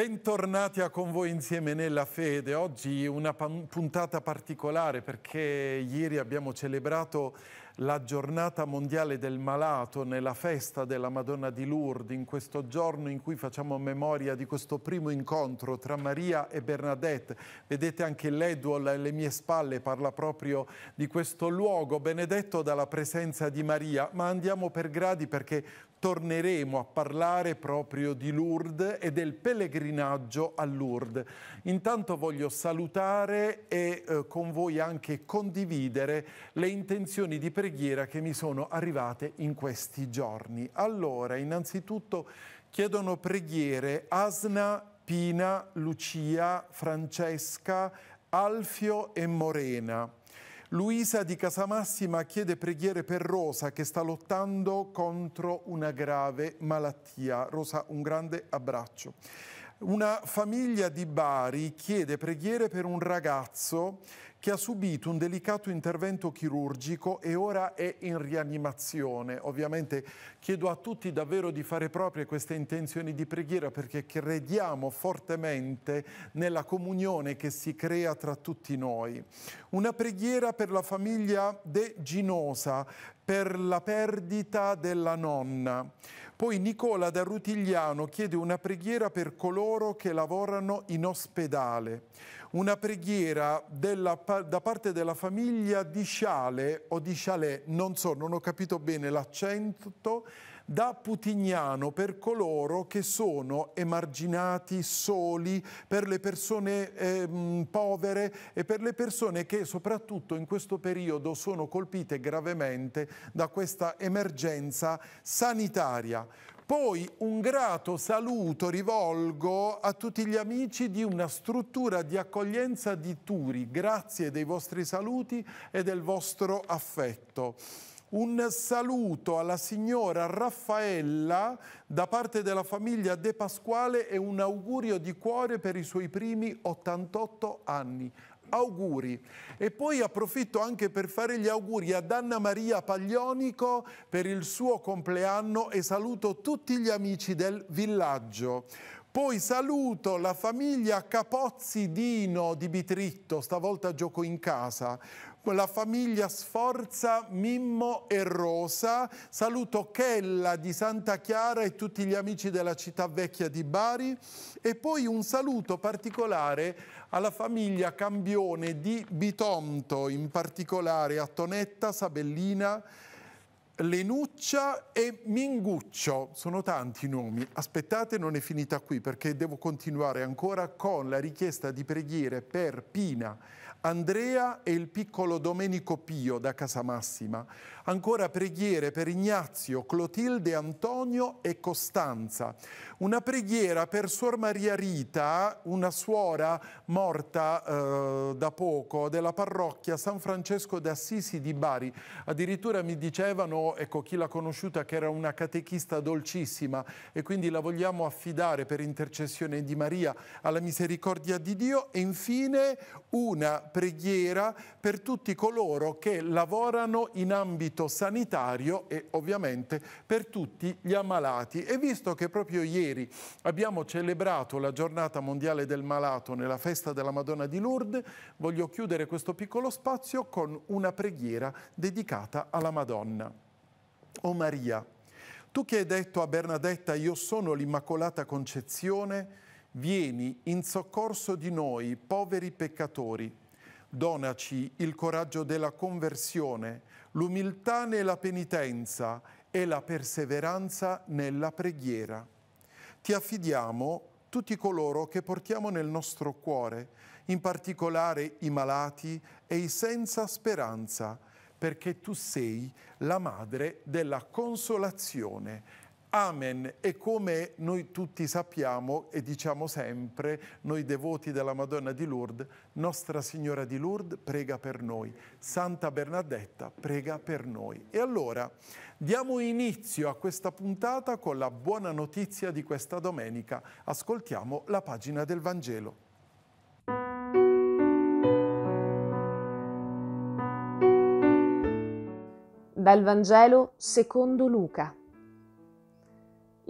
Bentornati a Con voi insieme nella fede. Oggi una puntata particolare perché ieri abbiamo celebrato la giornata mondiale del malato nella festa della Madonna di Lourdes, in questo giorno in cui facciamo memoria di questo primo incontro tra Maria e Bernadette. Vedete anche l'Edwall alle mie spalle parla proprio di questo luogo benedetto dalla presenza di Maria, ma andiamo per gradi perché torneremo a parlare proprio di Lourdes e del pellegrinaggio a Lourdes. Intanto voglio salutare e eh, con voi anche condividere le intenzioni di preghiera che mi sono arrivate in questi giorni. Allora, innanzitutto chiedono preghiere Asna, Pina, Lucia, Francesca, Alfio e Morena. Luisa di Casamassima chiede preghiere per Rosa che sta lottando contro una grave malattia. Rosa, un grande abbraccio. Una famiglia di Bari chiede preghiere per un ragazzo che ha subito un delicato intervento chirurgico e ora è in rianimazione. Ovviamente chiedo a tutti davvero di fare proprie queste intenzioni di preghiera perché crediamo fortemente nella comunione che si crea tra tutti noi. Una preghiera per la famiglia De Ginosa per la perdita della nonna. Poi Nicola da Rutigliano chiede una preghiera per coloro che lavorano in ospedale, una preghiera della, da parte della famiglia di Sciale o di Chalet, non so, non ho capito bene l'accento, da putignano per coloro che sono emarginati, soli, per le persone eh, povere e per le persone che soprattutto in questo periodo sono colpite gravemente da questa emergenza sanitaria. Poi un grato saluto rivolgo a tutti gli amici di una struttura di accoglienza di Turi. Grazie dei vostri saluti e del vostro affetto un saluto alla signora Raffaella da parte della famiglia De Pasquale e un augurio di cuore per i suoi primi 88 anni. Auguri. E poi approfitto anche per fare gli auguri ad Anna Maria Paglionico per il suo compleanno e saluto tutti gli amici del villaggio. Poi saluto la famiglia Capozzi Dino di Bitritto, stavolta gioco in casa la famiglia Sforza, Mimmo e Rosa. Saluto Chella di Santa Chiara e tutti gli amici della città vecchia di Bari. E poi un saluto particolare alla famiglia Cambione di Bitonto, in particolare a Tonetta, Sabellina, Lenuccia e Minguccio. Sono tanti i nomi. Aspettate, non è finita qui perché devo continuare ancora con la richiesta di preghiere per Pina Andrea e il piccolo Domenico Pio da Casamassima Ancora preghiere per Ignazio, Clotilde, Antonio e Costanza. Una preghiera per Suor Maria Rita, una suora morta eh, da poco della parrocchia San Francesco d'Assisi di Bari. Addirittura mi dicevano, ecco chi l'ha conosciuta, che era una catechista dolcissima e quindi la vogliamo affidare per intercessione di Maria alla misericordia di Dio e infine una preghiera per tutti coloro che lavorano in ambito aspetto sanitario e ovviamente per tutti gli ammalati. E visto che proprio ieri abbiamo celebrato la giornata mondiale del malato nella festa della Madonna di Lourdes, voglio chiudere questo piccolo spazio con una preghiera dedicata alla Madonna. O Maria, tu che hai detto a Bernadetta io sono l'Immacolata Concezione, vieni in soccorso di noi poveri peccatori. Donaci il coraggio della conversione l'umiltà nella penitenza e la perseveranza nella preghiera. Ti affidiamo tutti coloro che portiamo nel nostro cuore, in particolare i malati e i senza speranza, perché tu sei la madre della consolazione Amen. E come noi tutti sappiamo e diciamo sempre, noi devoti della Madonna di Lourdes, Nostra Signora di Lourdes prega per noi, Santa Bernadetta prega per noi. E allora diamo inizio a questa puntata con la buona notizia di questa domenica. Ascoltiamo la pagina del Vangelo. Dal Vangelo secondo Luca.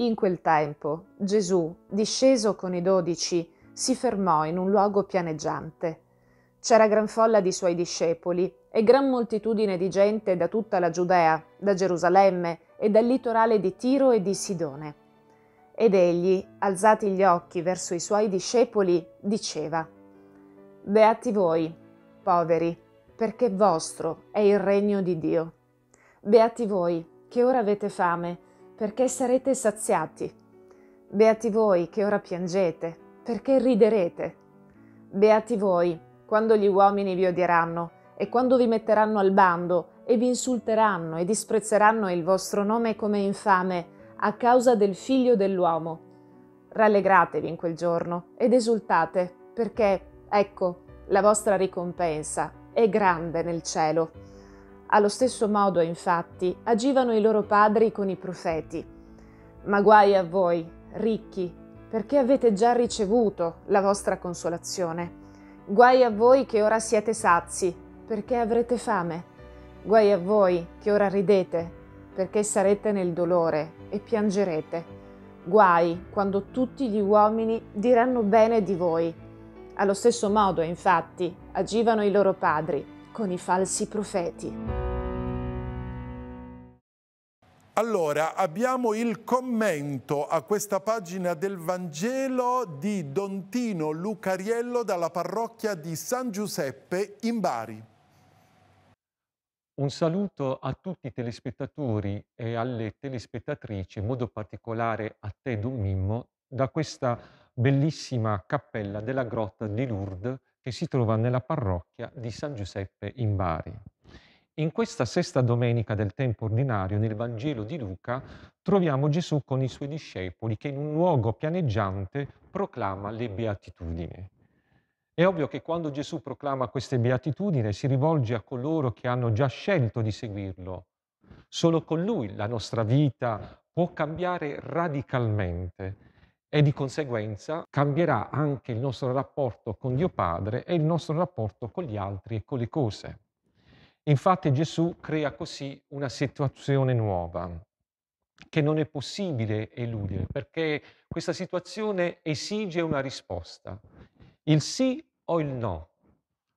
In quel tempo Gesù, disceso con i dodici, si fermò in un luogo pianeggiante. C'era gran folla di suoi discepoli e gran moltitudine di gente da tutta la Giudea, da Gerusalemme e dal litorale di Tiro e di Sidone. Ed egli, alzati gli occhi verso i suoi discepoli, diceva, Beati voi, poveri, perché vostro è il regno di Dio. Beati voi, che ora avete fame, perché sarete saziati. Beati voi che ora piangete, perché riderete. Beati voi quando gli uomini vi odieranno e quando vi metteranno al bando e vi insulteranno e disprezzeranno il vostro nome come infame a causa del figlio dell'uomo. Rallegratevi in quel giorno ed esultate, perché, ecco, la vostra ricompensa è grande nel cielo allo stesso modo, infatti, agivano i loro padri con i profeti. Ma guai a voi, ricchi, perché avete già ricevuto la vostra consolazione. Guai a voi che ora siete sazi, perché avrete fame. Guai a voi che ora ridete, perché sarete nel dolore e piangerete. Guai quando tutti gli uomini diranno bene di voi. Allo stesso modo, infatti, agivano i loro padri con i falsi profeti. Allora, abbiamo il commento a questa pagina del Vangelo di Don Tino Lucariello dalla parrocchia di San Giuseppe in Bari. Un saluto a tutti i telespettatori e alle telespettatrici, in modo particolare a te, Don Mimmo, da questa bellissima cappella della grotta di Lourdes che si trova nella parrocchia di San Giuseppe in Bari. In questa sesta domenica del tempo ordinario nel Vangelo di Luca troviamo Gesù con i suoi discepoli che in un luogo pianeggiante proclama le beatitudini. È ovvio che quando Gesù proclama queste beatitudini si rivolge a coloro che hanno già scelto di seguirlo. Solo con lui la nostra vita può cambiare radicalmente e di conseguenza cambierà anche il nostro rapporto con Dio Padre e il nostro rapporto con gli altri e con le cose. Infatti Gesù crea così una situazione nuova che non è possibile eludere perché questa situazione esige una risposta, il sì o il no,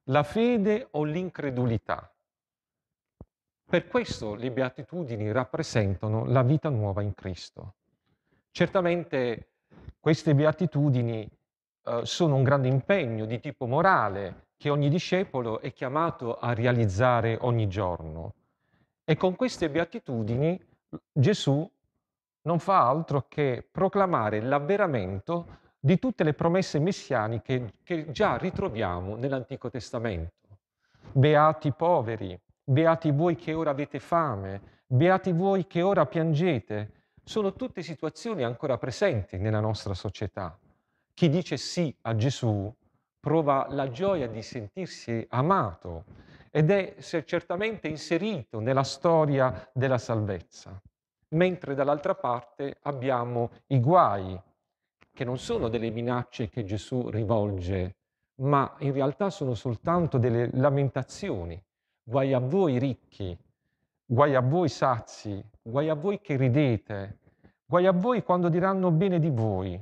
la fede o l'incredulità. Per questo le beatitudini rappresentano la vita nuova in Cristo. Certamente queste beatitudini eh, sono un grande impegno di tipo morale che ogni discepolo è chiamato a realizzare ogni giorno. E con queste beatitudini Gesù non fa altro che proclamare l'avveramento di tutte le promesse messianiche che già ritroviamo nell'Antico Testamento. Beati i poveri, beati voi che ora avete fame, beati voi che ora piangete, sono tutte situazioni ancora presenti nella nostra società. Chi dice sì a Gesù prova la gioia di sentirsi amato ed è certamente inserito nella storia della salvezza, mentre dall'altra parte abbiamo i guai, che non sono delle minacce che Gesù rivolge, ma in realtà sono soltanto delle lamentazioni. Guai a voi ricchi, guai a voi sazi, guai a voi che ridete, guai a voi quando diranno bene di voi.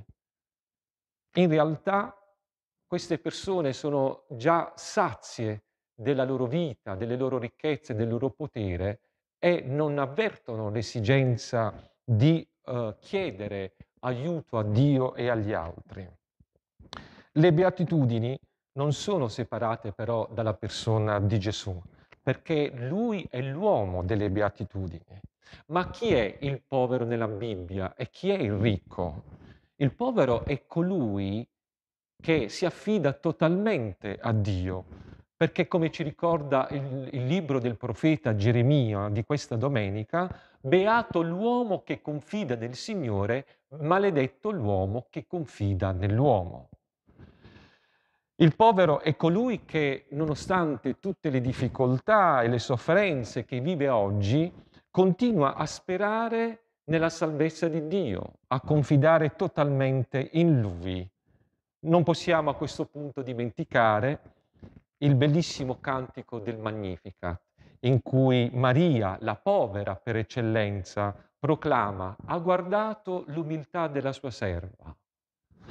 In realtà queste persone sono già sazie della loro vita, delle loro ricchezze, del loro potere e non avvertono l'esigenza di eh, chiedere aiuto a Dio e agli altri. Le beatitudini non sono separate però dalla persona di Gesù, perché lui è l'uomo delle beatitudini. Ma chi è il povero nella Bibbia e chi è il ricco? Il povero è colui che si affida totalmente a Dio, perché come ci ricorda il, il libro del profeta Geremia di questa domenica, beato l'uomo che confida nel Signore, maledetto l'uomo che confida nell'uomo. Il povero è colui che, nonostante tutte le difficoltà e le sofferenze che vive oggi, continua a sperare nella salvezza di Dio, a confidare totalmente in Lui. Non possiamo a questo punto dimenticare il bellissimo cantico del Magnificat, in cui Maria, la povera per eccellenza, proclama, ha guardato l'umiltà della sua serva,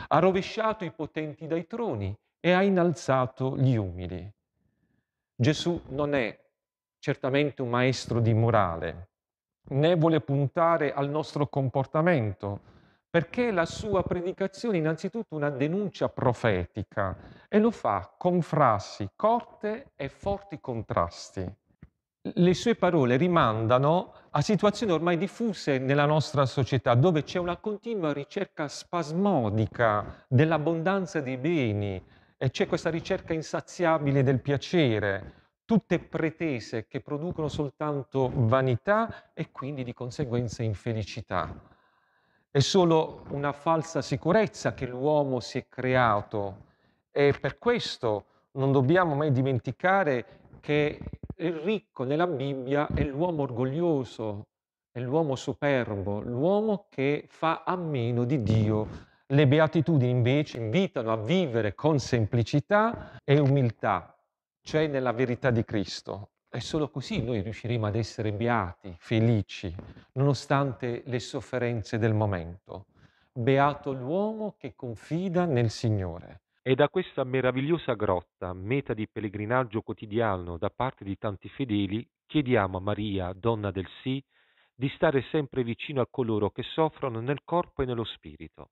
ha rovesciato i potenti dai troni e ha innalzato gli umili. Gesù non è certamente un maestro di morale, né vuole puntare al nostro comportamento, perché la sua predicazione è innanzitutto una denuncia profetica e lo fa con frasi corte e forti contrasti. Le sue parole rimandano a situazioni ormai diffuse nella nostra società, dove c'è una continua ricerca spasmodica dell'abbondanza dei beni e c'è questa ricerca insaziabile del piacere, tutte pretese che producono soltanto vanità e quindi di conseguenza infelicità. È solo una falsa sicurezza che l'uomo si è creato e per questo non dobbiamo mai dimenticare che il ricco nella Bibbia è l'uomo orgoglioso, è l'uomo superbo, l'uomo che fa a meno di Dio. Le beatitudini invece invitano a vivere con semplicità e umiltà cioè nella verità di Cristo. È solo così noi riusciremo ad essere beati, felici, nonostante le sofferenze del momento. Beato l'uomo che confida nel Signore. È da questa meravigliosa grotta, meta di pellegrinaggio quotidiano da parte di tanti fedeli, chiediamo a Maria, donna del sì, di stare sempre vicino a coloro che soffrono nel corpo e nello spirito.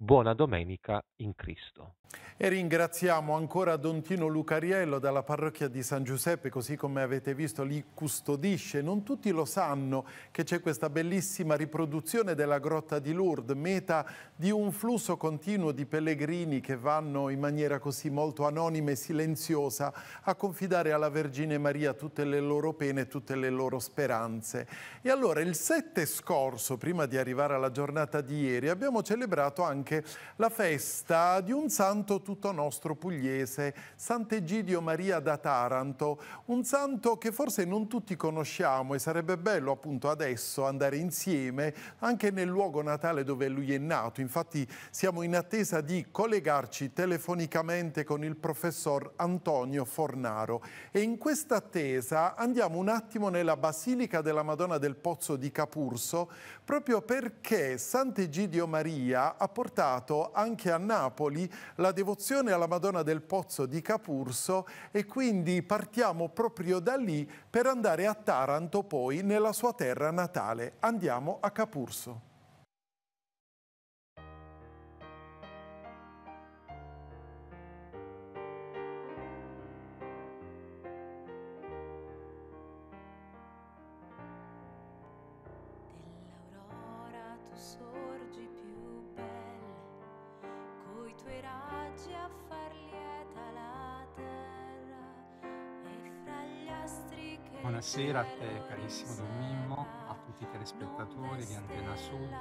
Buona domenica in Cristo. E ringraziamo ancora Don Tino Lucariello dalla parrocchia di San Giuseppe, così come avete visto li custodisce. Non tutti lo sanno che c'è questa bellissima riproduzione della grotta di Lourdes, meta di un flusso continuo di pellegrini che vanno in maniera così molto anonima e silenziosa a confidare alla Vergine Maria tutte le loro pene, tutte le loro speranze. E allora il 7 scorso, prima di arrivare alla giornata di ieri, abbiamo celebrato anche anche la festa di un santo tutto nostro pugliese, Sant'Egidio Maria da Taranto, un santo che forse non tutti conosciamo e sarebbe bello appunto adesso andare insieme anche nel luogo natale dove lui è nato. Infatti siamo in attesa di collegarci telefonicamente con il professor Antonio Fornaro e in questa attesa andiamo un attimo nella Basilica della Madonna del Pozzo di Capurso proprio perché Sant'Egidio Maria ha portato portato anche a Napoli la devozione alla Madonna del Pozzo di Capurso e quindi partiamo proprio da lì per andare a Taranto poi nella sua terra natale. Andiamo a Capurso. buonasera a te carissimo Don Mimmo, a tutti i telespettatori di Antena Sud.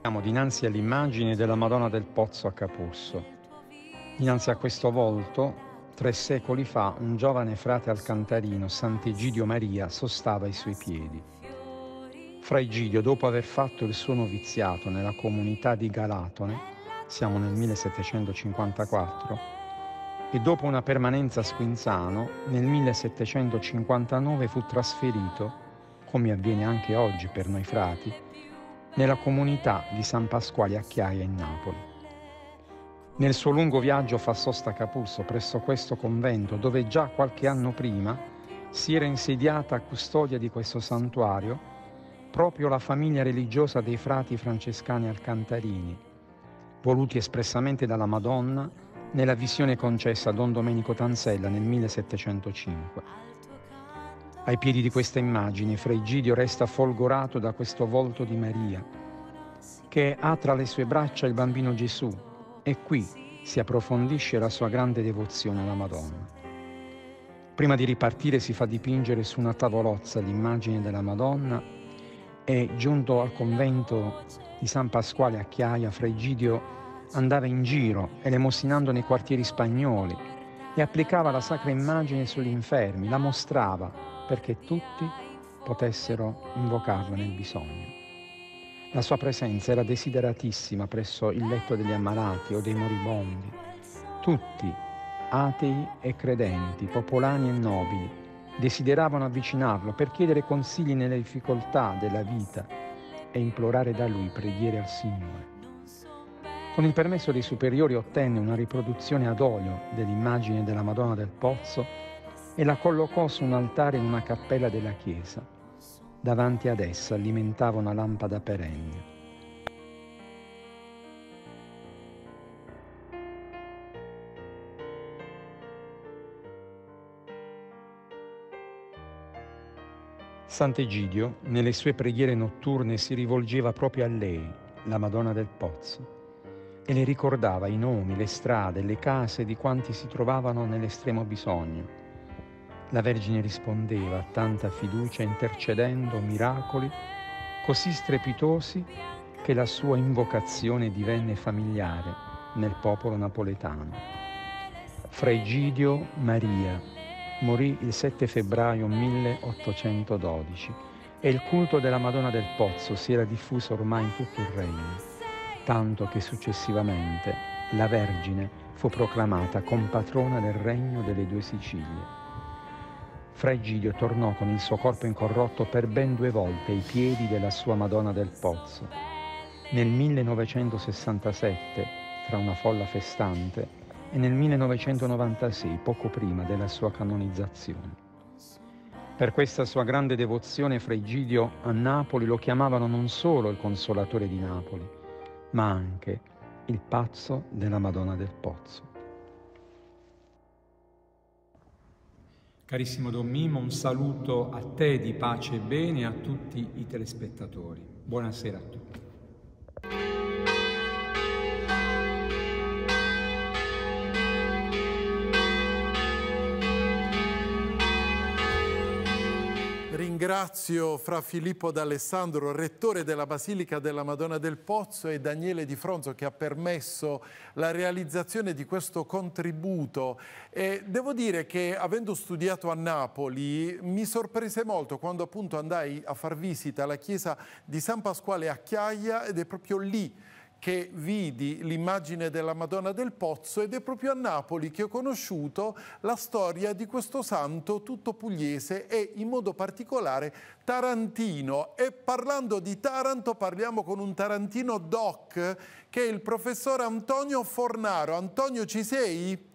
Siamo dinanzi all'immagine della Madonna del Pozzo a Capurso. Dinanzi a questo volto, tre secoli fa, un giovane frate alcantarino, Sant'Egidio Maria, sostava ai suoi piedi. Fraigidio, dopo aver fatto il suo noviziato nella comunità di Galatone, siamo nel 1754, e dopo una permanenza a Squinzano, nel 1759 fu trasferito, come avviene anche oggi per noi frati, nella comunità di San Pasquale a Chiaia in Napoli. Nel suo lungo viaggio fa sosta a Capuzzo presso questo convento dove già qualche anno prima si era insediata a custodia di questo santuario proprio la famiglia religiosa dei frati francescani alcantarini, voluti espressamente dalla Madonna nella visione concessa a Don Domenico Tansella nel 1705. Ai piedi di questa immagine, Freigidio resta folgorato da questo volto di Maria, che ha tra le sue braccia il bambino Gesù e qui si approfondisce la sua grande devozione alla Madonna. Prima di ripartire si fa dipingere su una tavolozza l'immagine della Madonna e giunto al convento di San Pasquale a Chiaia, fra Egidio andava in giro, elemosinando nei quartieri spagnoli, e applicava la sacra immagine sugli infermi, la mostrava perché tutti potessero invocarla nel bisogno. La sua presenza era desideratissima presso il letto degli ammalati o dei moribondi. Tutti, atei e credenti, popolani e nobili, Desideravano avvicinarlo per chiedere consigli nelle difficoltà della vita e implorare da lui preghiere al Signore. Con il permesso dei superiori ottenne una riproduzione ad olio dell'immagine della Madonna del Pozzo e la collocò su un altare in una cappella della chiesa. Davanti ad essa alimentava una lampada perenne. Sant'Egidio nelle sue preghiere notturne si rivolgeva proprio a lei, la Madonna del Pozzo, e le ricordava i nomi, le strade, le case di quanti si trovavano nell'estremo bisogno. La Vergine rispondeva a tanta fiducia intercedendo miracoli così strepitosi che la sua invocazione divenne familiare nel popolo napoletano. Fra Egidio Maria morì il 7 febbraio 1812 e il culto della Madonna del Pozzo si era diffuso ormai in tutto il regno, tanto che successivamente la Vergine fu proclamata compatrona del regno delle due Sicilie. Fra Egidio tornò con il suo corpo incorrotto per ben due volte ai piedi della sua Madonna del Pozzo. Nel 1967, tra una folla festante, e nel 1996, poco prima della sua canonizzazione. Per questa sua grande devozione Fregidio a Napoli lo chiamavano non solo il consolatore di Napoli, ma anche il pazzo della Madonna del Pozzo. Carissimo Don Mimo, un saluto a te di pace e bene e a tutti i telespettatori. Buonasera a tutti. ringrazio fra Filippo D'Alessandro, rettore della Basilica della Madonna del Pozzo e Daniele Di Fronzo che ha permesso la realizzazione di questo contributo. E devo dire che avendo studiato a Napoli mi sorprese molto quando appunto andai a far visita alla chiesa di San Pasquale a Chiaia ed è proprio lì che vidi l'immagine della Madonna del Pozzo ed è proprio a Napoli che ho conosciuto la storia di questo santo tutto pugliese e in modo particolare tarantino. E parlando di Taranto parliamo con un tarantino doc che è il professor Antonio Fornaro. Antonio ci sei?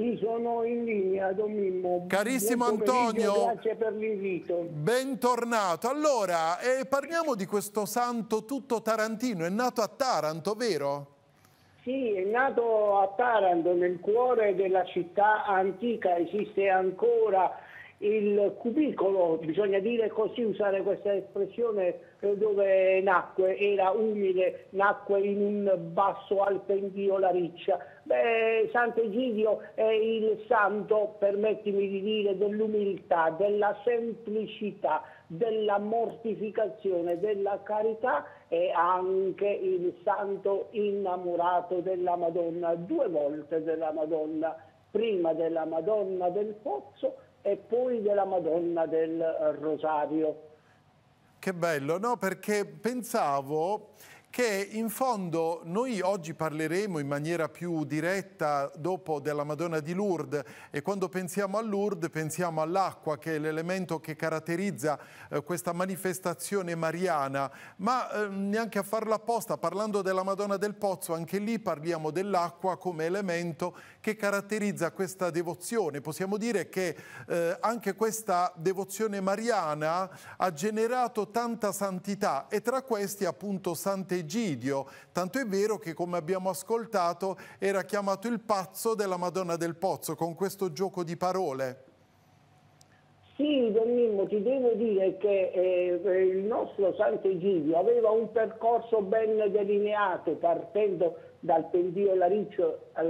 Sì, sono in linea, Don Mimmo. Carissimo Antonio, grazie per l'invito. Bentornato. Allora, eh, parliamo di questo santo tutto tarantino, è nato a Taranto, vero? Sì, è nato a Taranto, nel cuore della città antica, esiste ancora il cubicolo, bisogna dire così, usare questa espressione, eh, dove nacque, era umile, nacque in un basso alpendio la riccia Beh, Sant'Egidio è il santo, permettimi di dire, dell'umiltà, della semplicità, della mortificazione, della carità e anche il santo innamorato della Madonna, due volte della Madonna, prima della Madonna del Pozzo e poi della Madonna del Rosario. Che bello, no? Perché pensavo che in fondo noi oggi parleremo in maniera più diretta dopo della Madonna di Lourdes e quando pensiamo a Lourdes pensiamo all'acqua che è l'elemento che caratterizza eh, questa manifestazione mariana, ma eh, neanche a farla apposta, parlando della Madonna del Pozzo, anche lì parliamo dell'acqua come elemento che caratterizza questa devozione. Possiamo dire che eh, anche questa devozione mariana ha generato tanta santità e tra questi appunto santità Egidio, tanto è vero che come abbiamo ascoltato era chiamato il pazzo della Madonna del Pozzo con questo gioco di parole. Sì, Don Domino, ti devo dire che eh, il nostro Sant'Egidio aveva un percorso ben delineato partendo dal pendio alla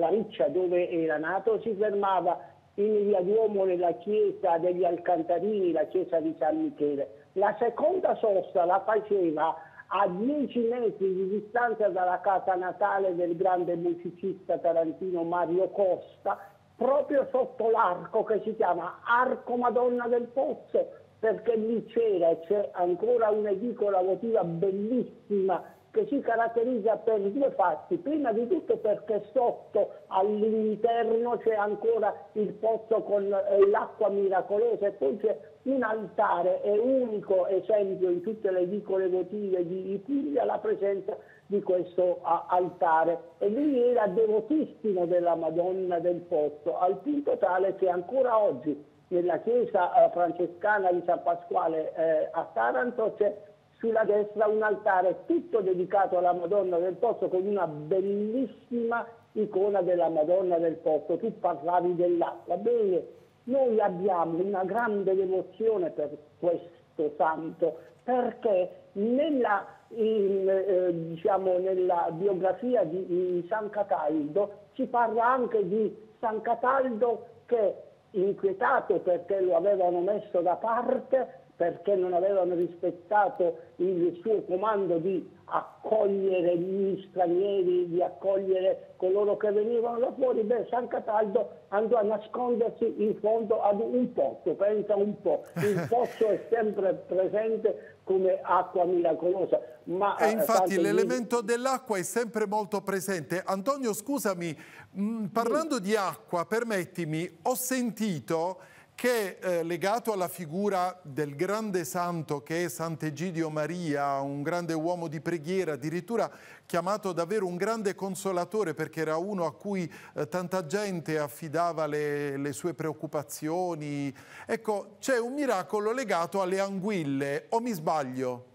Riccia dove era nato, si fermava in via Duomo nella chiesa degli Alcantarini, la chiesa di San Michele. La seconda sosta la faceva a 10 metri di distanza dalla casa natale del grande musicista tarantino Mario Costa, proprio sotto l'arco che si chiama Arco Madonna del Pozzo, perché lì c'era e c'è ancora un'edicola votiva bellissima che si caratterizza per due fatti. Prima di tutto perché sotto all'interno c'è ancora il pozzo con eh, l'acqua miracolosa e poi c'è un altare è unico esempio in tutte le vicole votive di Ipiglia la presenza di questo altare e lui era devotissimo della Madonna del Pozzo al punto tale che ancora oggi nella chiesa eh, francescana di San Pasquale eh, a Taranto c'è sulla destra un altare tutto dedicato alla Madonna del Pozzo con una bellissima icona della Madonna del Pozzo. Tu parlavi dell'acqua, bene, noi abbiamo una grande devozione per questo santo perché nella, in, eh, diciamo, nella biografia di, di San Cataldo si parla anche di San Cataldo che inquietato perché lo avevano messo da parte, perché non avevano rispettato il suo comando di accogliere gli stranieri, di accogliere coloro che venivano da fuori, beh, San Cataldo andò a nascondersi in fondo ad un pozzo, pensa un po', il pozzo è sempre presente come acqua miracolosa. Ma, e eh, infatti tanti... l'elemento dell'acqua è sempre molto presente. Antonio, scusami, mh, mm, parlando sì. di acqua, permettimi, ho sentito che eh, legato alla figura del grande santo che è Sant'Egidio Maria, un grande uomo di preghiera, addirittura chiamato davvero un grande consolatore perché era uno a cui eh, tanta gente affidava le, le sue preoccupazioni. Ecco, c'è un miracolo legato alle anguille, o mi sbaglio?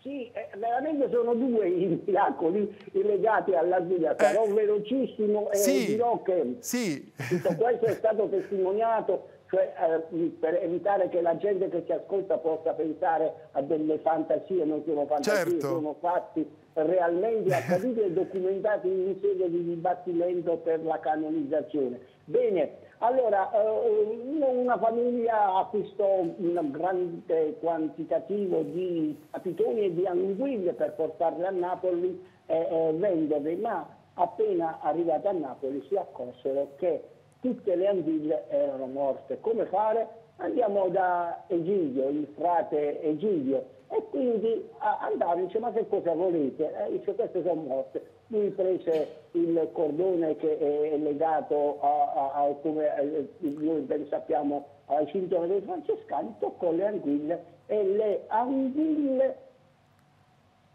Sì, eh, veramente sono due i miracoli legati all'anguilla, guida, sarò eh, velocissimo e eh, sì, dirò che sì. tutto questo è stato testimoniato cioè, eh, mm, per evitare che la gente che ci ascolta possa pensare a delle fantasie, non sono fantasie, certo. sono fatti realmente accaduti e documentati in sede di dibattimento per la canonizzazione. Bene, allora eh, una famiglia acquistò un grande quantitativo di capitoni e di anguille per portarle a Napoli e eh, venderle, ma appena arrivate a Napoli si accorsero che tutte le anguille erano morte. Come fare? Andiamo da Egidio, il frate Egidio, e quindi andarono, dice ma che cosa volete? Eh, dice queste sono morte. Lui prese il cordone che è legato a, a, a come eh, noi ben sappiamo ai cinturoni dei francescani, toccò le anguille e le anguille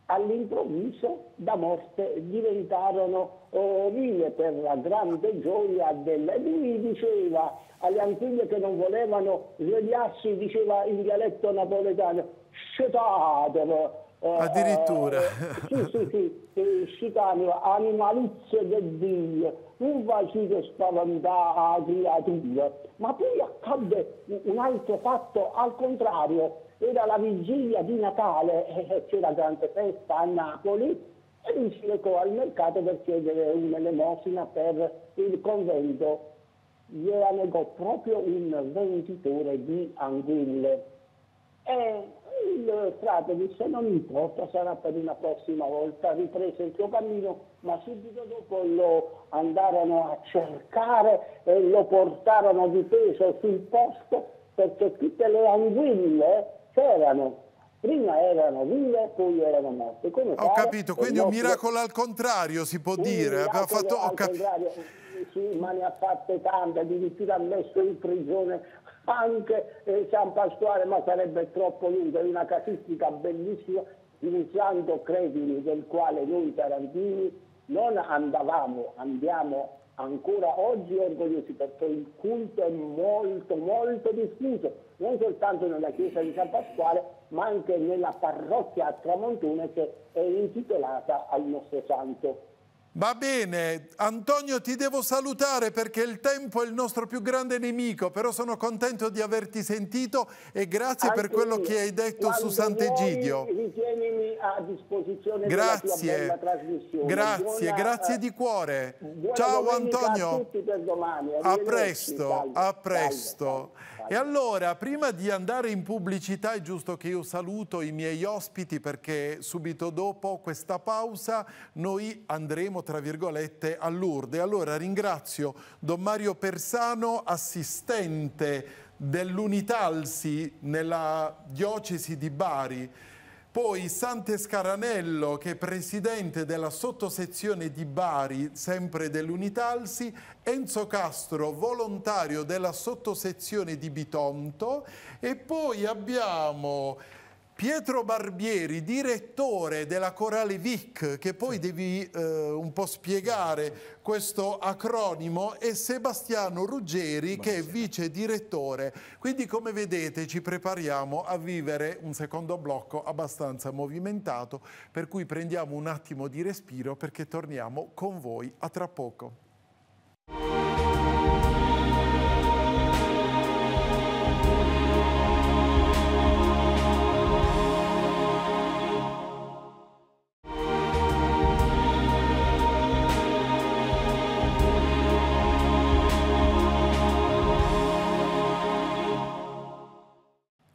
all'improvviso da morte diventarono eh, ride per la grande gioia della... Lui diceva alle antiche che non volevano svegliarsi, diceva in dialetto napoletano, scetatelo. Eh, Addirittura. Eh, sì, sì, sì, scetatelo, animalizze del Dio un vagito spaventato creatura. Ma poi accadde un altro fatto al contrario, era la vigilia di Natale, eh, eh, c'era grande festa a Napoli, e riesco al mercato per chiedere un'elemosina per il convento. Gliela negò proprio un venditore di anguille. E il frate disse non importa, sarà per una prossima volta, riprese il suo cammino, ma subito dopo lo andarono a cercare e lo portarono di peso sul posto perché tutte le anguille c'erano prima erano vive poi erano morte. Come Ho fare? capito, quindi un miracolo al contrario si può un dire. Abbiamo fatto... Al contrario, sì, ma ne ha fatte tante, addirittura ha messo in prigione anche eh, San Pasquale, ma sarebbe troppo lungo, è una casistica bellissima iniziando un santo credimi del quale noi tarantini non andavamo, andiamo ancora oggi orgogliosi perché il culto è molto molto diffuso, non soltanto nella chiesa di San Pasquale ma anche nella parrocchia a Tramontone che è intitolata al nostro santo. Va bene, Antonio ti devo salutare perché il tempo è il nostro più grande nemico, però sono contento di averti sentito e grazie Anche per quello che hai detto su Sant'Egidio. Ritienimi a disposizione grazie. Grazie, buona, grazie eh, di cuore. Ciao Antonio. A, a presto, a presto. Salve. E allora, prima di andare in pubblicità, è giusto che io saluto i miei ospiti perché subito dopo questa pausa noi andremo, tra virgolette, a Lourdes. Allora ringrazio Don Mario Persano, assistente dell'Unitalsi nella diocesi di Bari, poi Sante Scaranello, che è presidente della sottosezione di Bari, sempre dell'Unitalsi, Enzo Castro, volontario della sottosezione di Bitonto e poi abbiamo Pietro Barbieri, direttore della Corale Vic, che poi devi eh, un po' spiegare questo acronimo, e Sebastiano Ruggeri, Buonasera. che è vice direttore. Quindi, come vedete, ci prepariamo a vivere un secondo blocco abbastanza movimentato, per cui prendiamo un attimo di respiro perché torniamo con voi a tra poco.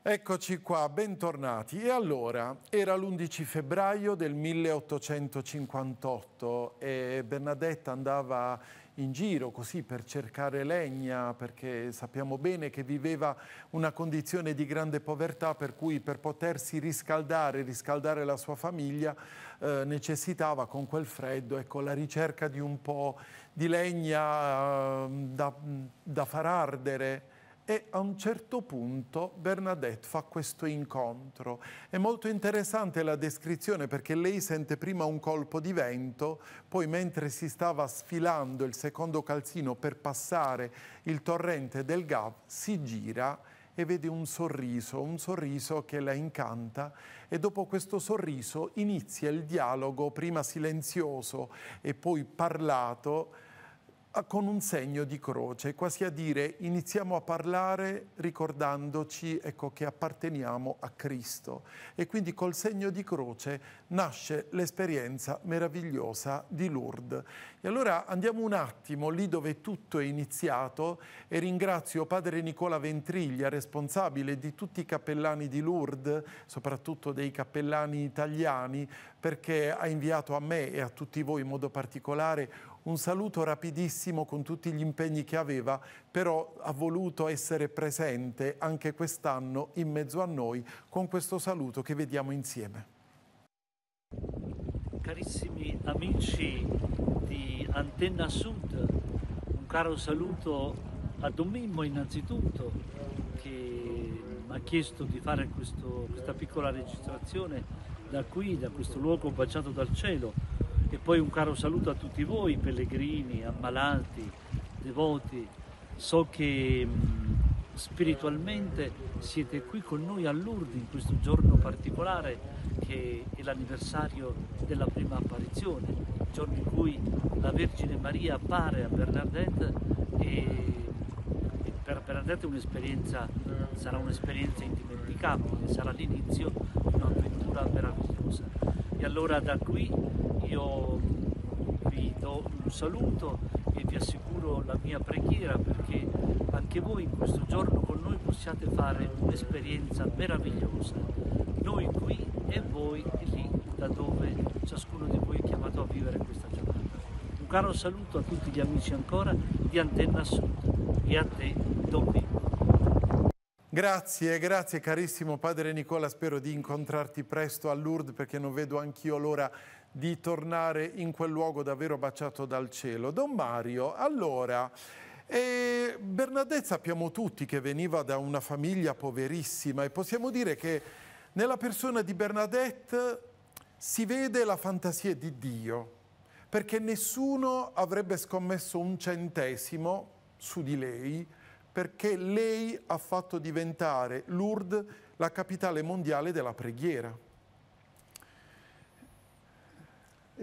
Eccoci qua, bentornati. E allora, era l'11 febbraio del 1858 e Bernadetta andava in giro così per cercare legna perché sappiamo bene che viveva una condizione di grande povertà per cui per potersi riscaldare, riscaldare la sua famiglia eh, necessitava con quel freddo ecco, la ricerca di un po' di legna eh, da, da far ardere e a un certo punto Bernadette fa questo incontro. È molto interessante la descrizione perché lei sente prima un colpo di vento, poi mentre si stava sfilando il secondo calzino per passare il torrente del Gav, si gira e vede un sorriso, un sorriso che la incanta e dopo questo sorriso inizia il dialogo, prima silenzioso e poi parlato, Ah, con un segno di croce, quasi a dire iniziamo a parlare ricordandoci ecco, che apparteniamo a Cristo e quindi col segno di croce nasce l'esperienza meravigliosa di Lourdes. E allora andiamo un attimo lì dove tutto è iniziato e ringrazio padre Nicola Ventriglia, responsabile di tutti i cappellani di Lourdes, soprattutto dei cappellani italiani, perché ha inviato a me e a tutti voi in modo particolare un saluto rapidissimo con tutti gli impegni che aveva, però ha voluto essere presente anche quest'anno in mezzo a noi con questo saluto che vediamo insieme. Carissimi amici di Antenna Sud, un caro saluto a Don Mimmo innanzitutto che mi ha chiesto di fare questo, questa piccola registrazione da qui, da questo luogo baciato dal cielo e poi un caro saluto a tutti voi, pellegrini, ammalati, devoti. So che mm, spiritualmente siete qui con noi a Lourdes in questo giorno particolare che è l'anniversario della prima apparizione, il giorno in cui la Vergine Maria appare a Bernadette e, e per Bernadette un'esperienza, sarà un'esperienza indimenticabile, sarà l'inizio di un'avventura meravigliosa. E allora da qui io vi do un saluto e vi assicuro la mia preghiera perché anche voi in questo giorno con noi possiate fare un'esperienza meravigliosa, noi qui e voi lì da dove ciascuno di voi è chiamato a vivere questa giornata. Un caro saluto a tutti gli amici ancora di Antenna Sud e a te Don Grazie, grazie carissimo padre Nicola, spero di incontrarti presto a Lourdes perché non vedo anch'io l'ora di tornare in quel luogo davvero baciato dal cielo. Don Mario, allora... E Bernadette sappiamo tutti che veniva da una famiglia poverissima e possiamo dire che nella persona di Bernadette si vede la fantasia di Dio, perché nessuno avrebbe scommesso un centesimo su di lei, perché lei ha fatto diventare Lourdes la capitale mondiale della preghiera.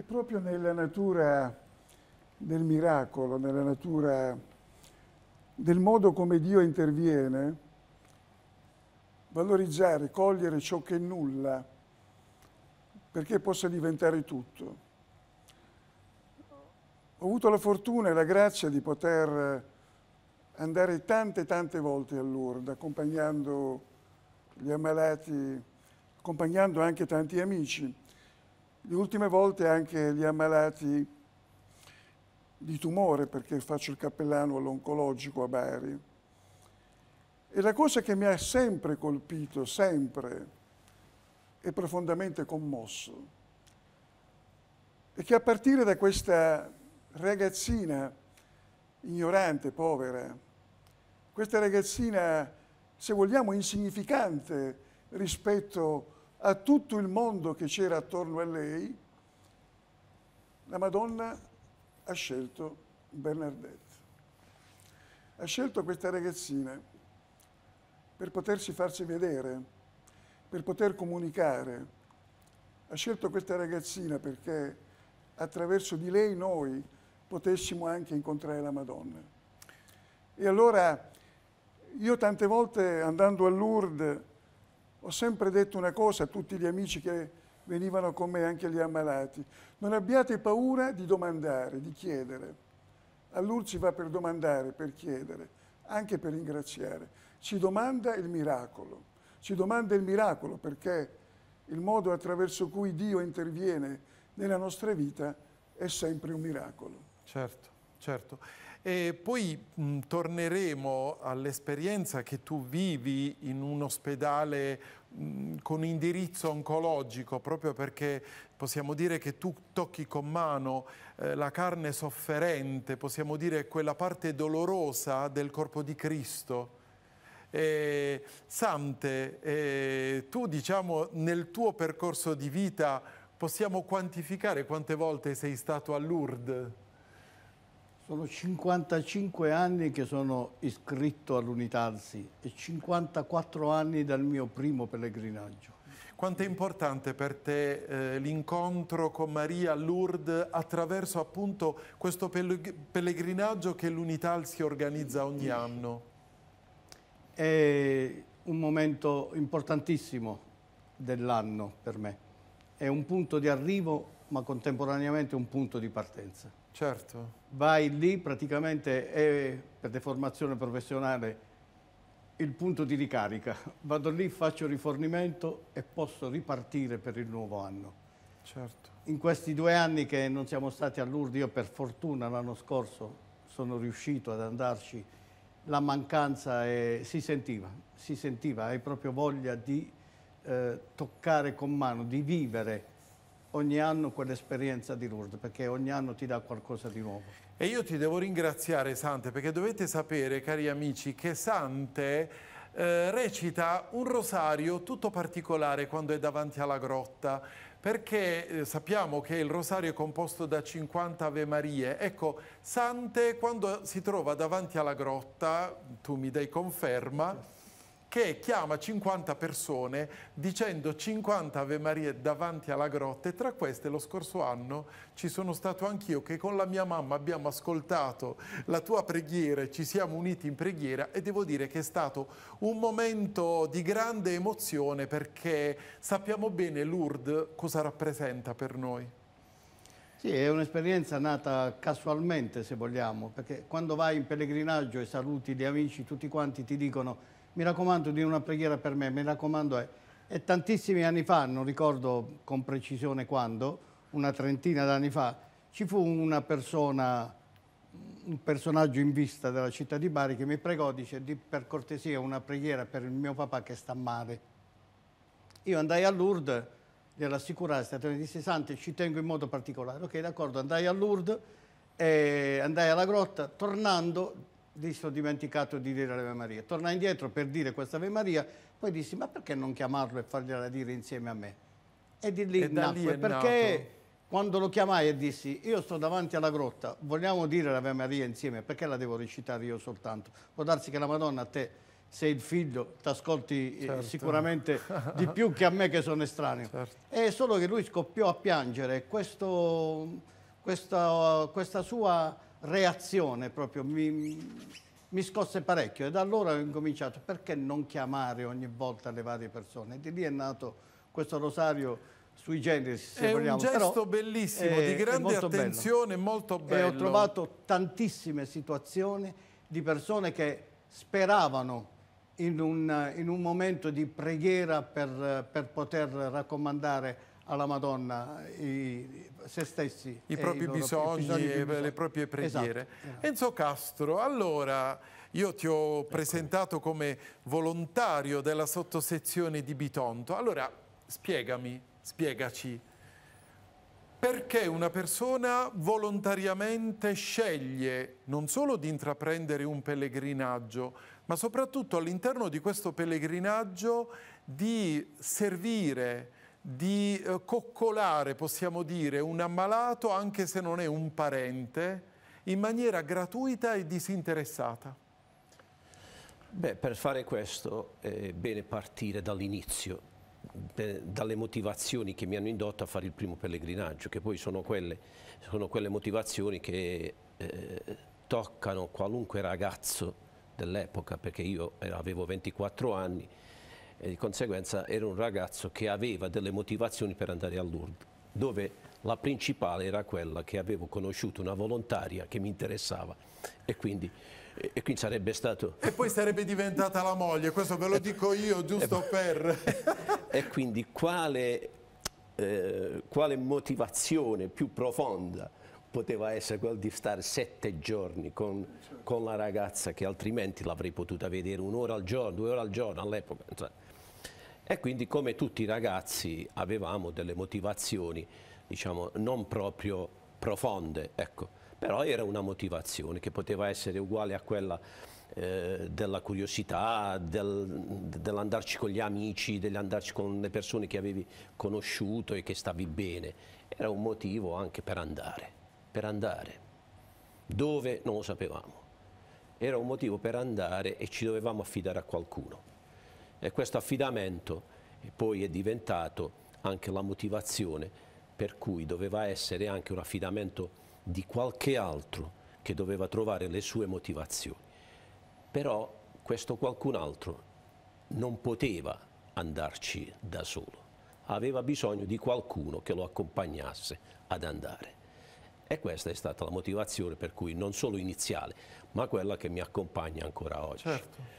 È proprio nella natura del miracolo, nella natura del modo come Dio interviene, valorizzare, cogliere ciò che è nulla, perché possa diventare tutto. Ho avuto la fortuna e la grazia di poter andare tante tante volte a Lourdes, accompagnando gli ammalati, accompagnando anche tanti amici. Le ultime volte anche gli ammalati di tumore, perché faccio il cappellano all'oncologico a Bari. E la cosa che mi ha sempre colpito, sempre, e profondamente commosso, è che a partire da questa ragazzina ignorante, povera, questa ragazzina, se vogliamo, insignificante rispetto a a tutto il mondo che c'era attorno a lei, la Madonna ha scelto Bernadette. Ha scelto questa ragazzina per potersi farsi vedere, per poter comunicare. Ha scelto questa ragazzina perché attraverso di lei noi potessimo anche incontrare la Madonna. E allora io tante volte andando a Lourdes ho sempre detto una cosa a tutti gli amici che venivano con me, anche gli ammalati. Non abbiate paura di domandare, di chiedere. All'Ursi va per domandare, per chiedere, anche per ringraziare. Ci domanda il miracolo. Ci domanda il miracolo perché il modo attraverso cui Dio interviene nella nostra vita è sempre un miracolo. Certo, certo. E poi mh, torneremo all'esperienza che tu vivi in un ospedale mh, con indirizzo oncologico, proprio perché possiamo dire che tu tocchi con mano eh, la carne sofferente, possiamo dire quella parte dolorosa del corpo di Cristo. Eh, Sante, eh, tu diciamo nel tuo percorso di vita possiamo quantificare quante volte sei stato a Lourdes? Sono 55 anni che sono iscritto all'Unitarsi e 54 anni dal mio primo pellegrinaggio. Quanto è importante per te eh, l'incontro con Maria Lourdes attraverso appunto questo pellegrinaggio che l'Unitalsi organizza ogni anno? È un momento importantissimo dell'anno per me. È un punto di arrivo ma contemporaneamente un punto di partenza. Certo. Vai lì praticamente è per deformazione professionale il punto di ricarica. Vado lì, faccio rifornimento e posso ripartire per il nuovo anno. Certo. In questi due anni che non siamo stati a io per fortuna l'anno scorso sono riuscito ad andarci, la mancanza è, si sentiva, si sentiva, hai proprio voglia di eh, toccare con mano, di vivere ogni anno quell'esperienza di Lourdes, perché ogni anno ti dà qualcosa di nuovo. E io ti devo ringraziare Sante, perché dovete sapere, cari amici, che Sante eh, recita un rosario tutto particolare quando è davanti alla grotta, perché eh, sappiamo che il rosario è composto da 50 Ave Marie. Ecco, Sante quando si trova davanti alla grotta, tu mi dai conferma, che chiama 50 persone dicendo 50 Ave Marie davanti alla grotta e tra queste lo scorso anno ci sono stato anch'io che con la mia mamma abbiamo ascoltato la tua preghiera e ci siamo uniti in preghiera e devo dire che è stato un momento di grande emozione perché sappiamo bene Lourdes cosa rappresenta per noi. Sì, è un'esperienza nata casualmente, se vogliamo, perché quando vai in pellegrinaggio e saluti gli amici, tutti quanti ti dicono mi raccomando di una preghiera per me, mi raccomando eh. è, e tantissimi anni fa, non ricordo con precisione quando, una trentina d'anni fa, ci fu una persona, un personaggio in vista della città di Bari che mi pregò, dice di, per cortesia una preghiera per il mio papà che sta male. Io andai a Lourdes, glielo assicurai, mi disse Sante ci tengo in modo particolare, ok d'accordo, andai a Lourdes, eh, andai alla grotta, tornando Disse, ho dimenticato di dire l'Ave Maria. Tornai indietro per dire questa Ave Maria, poi dissi, ma perché non chiamarlo e fargliela dire insieme a me? E di lì e nacque, perché nato. quando lo chiamai e dissi, io sto davanti alla grotta, vogliamo dire l'Ave Maria insieme, perché la devo recitare io soltanto? Può darsi che la Madonna a te sei il figlio, ti ascolti eh, certo. eh, sicuramente di più che a me che sono estraneo. Certo. E solo che lui scoppiò a piangere, questo, questa, questa sua reazione proprio mi, mi scosse parecchio e da allora ho incominciato perché non chiamare ogni volta le varie persone. di lì è nato questo rosario sui generi se è vogliamo. È un gesto Però bellissimo, è, di grande molto attenzione, bello. molto bello. E ho trovato tantissime situazioni di persone che speravano in un, in un momento di preghiera per, per poter raccomandare alla Madonna i, se stessi. I propri i bisogni, bisogni, le proprie esatto, preghiere. Esatto. Enzo Castro, allora io ti ho presentato come volontario della sottosezione di Bitonto. Allora spiegami, spiegaci, perché una persona volontariamente sceglie non solo di intraprendere un pellegrinaggio, ma soprattutto all'interno di questo pellegrinaggio di servire, di eh, coccolare, possiamo dire, un ammalato, anche se non è un parente, in maniera gratuita e disinteressata? Beh, per fare questo è bene partire dall'inizio, dalle motivazioni che mi hanno indotto a fare il primo pellegrinaggio, che poi sono quelle, sono quelle motivazioni che eh, toccano qualunque ragazzo dell'epoca, perché io avevo 24 anni, e di conseguenza era un ragazzo che aveva delle motivazioni per andare a Lourdes, dove la principale era quella che avevo conosciuto una volontaria che mi interessava e quindi, e quindi sarebbe stato... E poi sarebbe diventata la moglie, questo ve lo eh, dico io giusto eh, per... e quindi quale, eh, quale motivazione più profonda poteva essere quella di stare sette giorni con, con la ragazza che altrimenti l'avrei potuta vedere un'ora al giorno, due ore al giorno all'epoca e quindi come tutti i ragazzi avevamo delle motivazioni diciamo, non proprio profonde, ecco. però era una motivazione che poteva essere uguale a quella eh, della curiosità, del, dell'andarci con gli amici, dell'andarci con le persone che avevi conosciuto e che stavi bene, era un motivo anche per andare, per andare, dove non lo sapevamo, era un motivo per andare e ci dovevamo affidare a qualcuno. E questo affidamento poi è diventato anche la motivazione per cui doveva essere anche un affidamento di qualche altro che doveva trovare le sue motivazioni. Però questo qualcun altro non poteva andarci da solo, aveva bisogno di qualcuno che lo accompagnasse ad andare. E questa è stata la motivazione per cui non solo iniziale, ma quella che mi accompagna ancora oggi. Certo.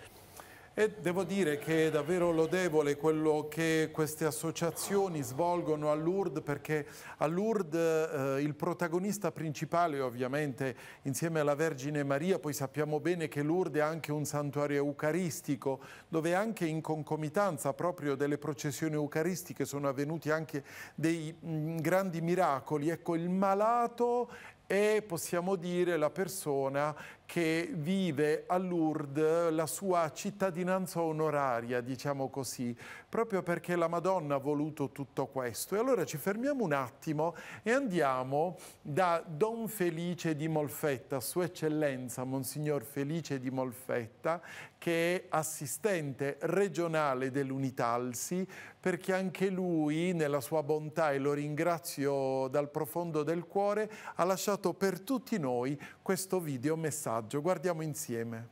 E devo dire che è davvero lodevole quello che queste associazioni svolgono a Lourdes perché a Lourdes eh, il protagonista principale ovviamente insieme alla Vergine Maria, poi sappiamo bene che Lourdes è anche un santuario eucaristico dove anche in concomitanza proprio delle processioni eucaristiche sono avvenuti anche dei mh, mm, grandi miracoli. Ecco, il malato è, possiamo dire, la persona che vive a Lourdes la sua cittadinanza onoraria, diciamo così, proprio perché la Madonna ha voluto tutto questo. E allora ci fermiamo un attimo e andiamo da Don Felice di Molfetta, Sua Eccellenza Monsignor Felice di Molfetta, che è assistente regionale dell'Unitalsi, perché anche lui, nella sua bontà, e lo ringrazio dal profondo del cuore, ha lasciato per tutti noi questo video messaggio. Guardiamo insieme.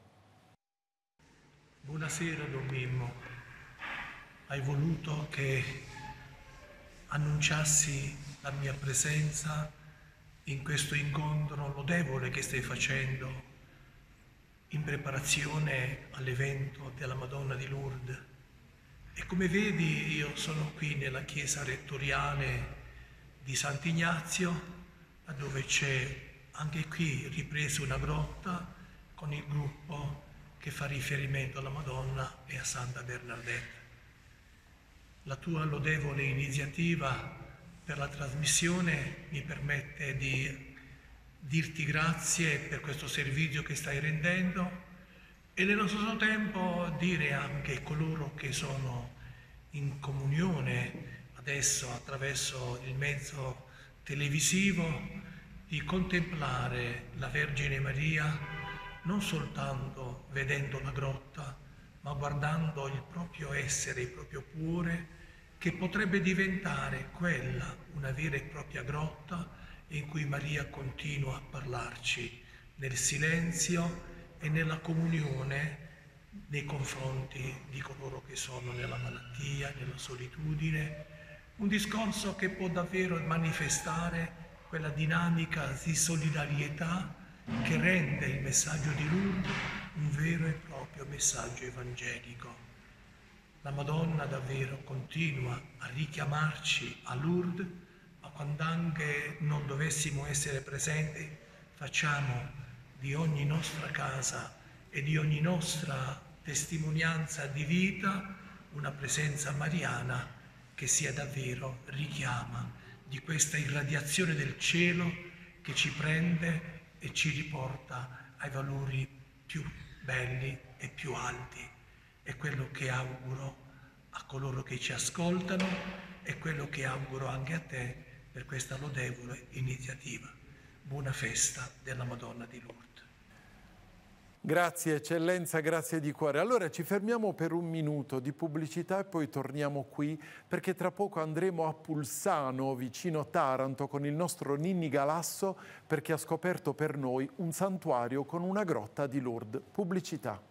Buonasera Don Mimmo, hai voluto che annunciassi la mia presenza in questo incontro lodevole che stai facendo in preparazione all'evento della Madonna di Lourdes. E come vedi io sono qui nella chiesa rettoriale di Sant'Ignazio, dove c'è anche qui ripreso una grotta con il gruppo che fa riferimento alla Madonna e a Santa Bernadette. La tua lodevole iniziativa per la trasmissione mi permette di dirti grazie per questo servizio che stai rendendo e nello stesso tempo dire anche coloro che sono in comunione adesso attraverso il mezzo televisivo di contemplare la Vergine Maria non soltanto vedendo la grotta, ma guardando il proprio essere, il proprio cuore, che potrebbe diventare quella una vera e propria grotta in cui Maria continua a parlarci nel silenzio e nella comunione nei confronti di coloro che sono nella malattia, nella solitudine, un discorso che può davvero manifestare quella dinamica di solidarietà che rende il messaggio di Lourdes un vero e proprio messaggio evangelico. La Madonna davvero continua a richiamarci a Lourdes, ma quando anche non dovessimo essere presenti, facciamo di ogni nostra casa e di ogni nostra testimonianza di vita una presenza mariana che sia davvero richiama di questa irradiazione del cielo che ci prende e ci riporta ai valori più belli e più alti. È quello che auguro a coloro che ci ascoltano e quello che auguro anche a te per questa lodevole iniziativa. Buona festa della Madonna di Lourdes. Grazie eccellenza, grazie di cuore. Allora ci fermiamo per un minuto di pubblicità e poi torniamo qui perché tra poco andremo a Pulsano, vicino Taranto, con il nostro Ninni Galasso perché ha scoperto per noi un santuario con una grotta di Lourdes. Pubblicità.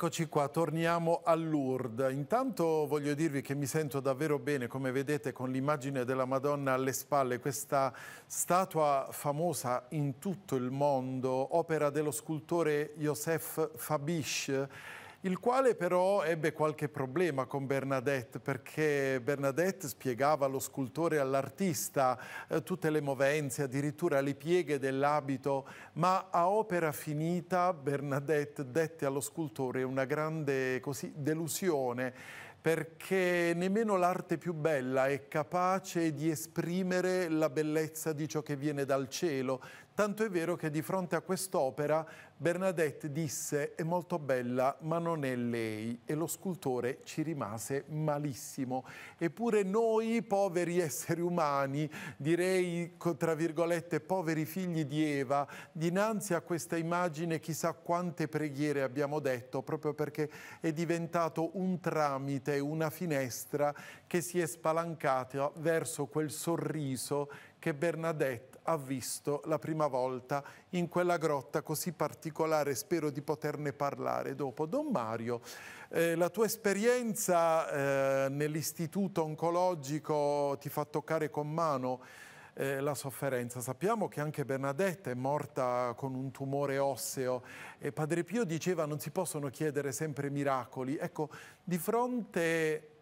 Eccoci qua, torniamo a Lourdes. Intanto voglio dirvi che mi sento davvero bene, come vedete con l'immagine della Madonna alle spalle, questa statua famosa in tutto il mondo, opera dello scultore Joseph Fabisch, il quale però ebbe qualche problema con Bernadette perché Bernadette spiegava allo scultore all'artista eh, tutte le movenze, addirittura le pieghe dell'abito, ma a opera finita Bernadette dette allo scultore una grande così, delusione perché nemmeno l'arte più bella è capace di esprimere la bellezza di ciò che viene dal cielo, Tanto è vero che di fronte a quest'opera Bernadette disse è molto bella ma non è lei e lo scultore ci rimase malissimo. Eppure noi poveri esseri umani, direi tra virgolette poveri figli di Eva, dinanzi a questa immagine chissà quante preghiere abbiamo detto proprio perché è diventato un tramite, una finestra che si è spalancata verso quel sorriso che Bernadette ha visto la prima volta in quella grotta così particolare. Spero di poterne parlare dopo. Don Mario, eh, la tua esperienza eh, nell'istituto oncologico ti fa toccare con mano eh, la sofferenza. Sappiamo che anche Bernadette è morta con un tumore osseo e Padre Pio diceva non si possono chiedere sempre miracoli. Ecco, di fronte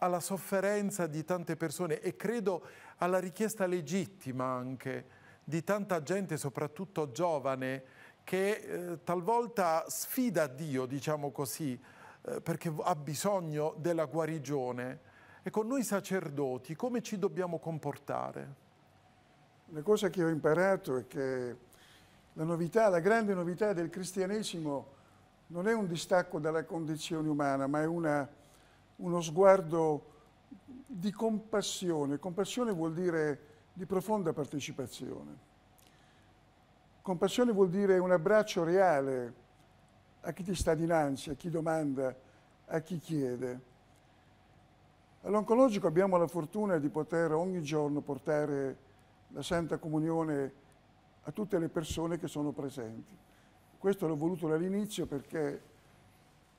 alla sofferenza di tante persone e credo alla richiesta legittima anche di tanta gente, soprattutto giovane, che eh, talvolta sfida Dio, diciamo così, eh, perché ha bisogno della guarigione. Ecco, noi sacerdoti come ci dobbiamo comportare? La cosa che ho imparato è che la novità, la grande novità del cristianesimo non è un distacco dalla condizione umana, ma è una uno sguardo di compassione. Compassione vuol dire di profonda partecipazione. Compassione vuol dire un abbraccio reale a chi ti sta dinanzi, a chi domanda, a chi chiede. All'oncologico abbiamo la fortuna di poter ogni giorno portare la Santa Comunione a tutte le persone che sono presenti. Questo l'ho voluto dall'inizio perché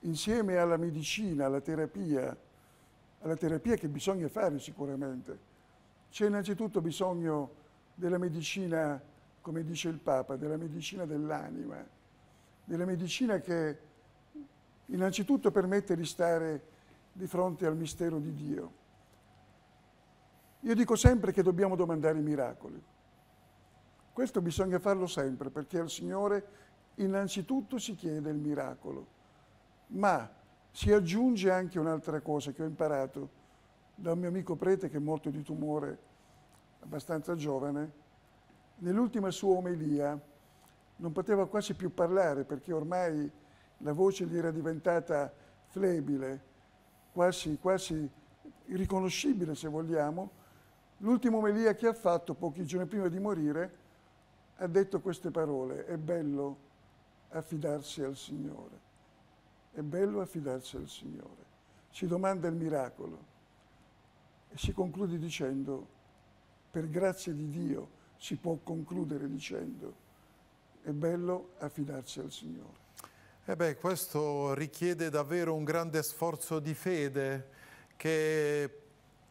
insieme alla medicina, alla terapia, alla terapia che bisogna fare sicuramente. C'è innanzitutto bisogno della medicina, come dice il Papa, della medicina dell'anima, della medicina che innanzitutto permette di stare di fronte al mistero di Dio. Io dico sempre che dobbiamo domandare i miracoli. Questo bisogna farlo sempre perché al Signore innanzitutto si chiede il miracolo ma si aggiunge anche un'altra cosa che ho imparato da un mio amico prete che è morto di tumore abbastanza giovane. Nell'ultima sua omelia non poteva quasi più parlare perché ormai la voce gli era diventata flebile, quasi, quasi riconoscibile se vogliamo. L'ultima omelia che ha fatto pochi giorni prima di morire ha detto queste parole, è bello affidarsi al Signore. È bello affidarsi al Signore. Si domanda il miracolo e si conclude dicendo, per grazia di Dio si può concludere dicendo, è bello affidarsi al Signore. E eh beh, questo richiede davvero un grande sforzo di fede che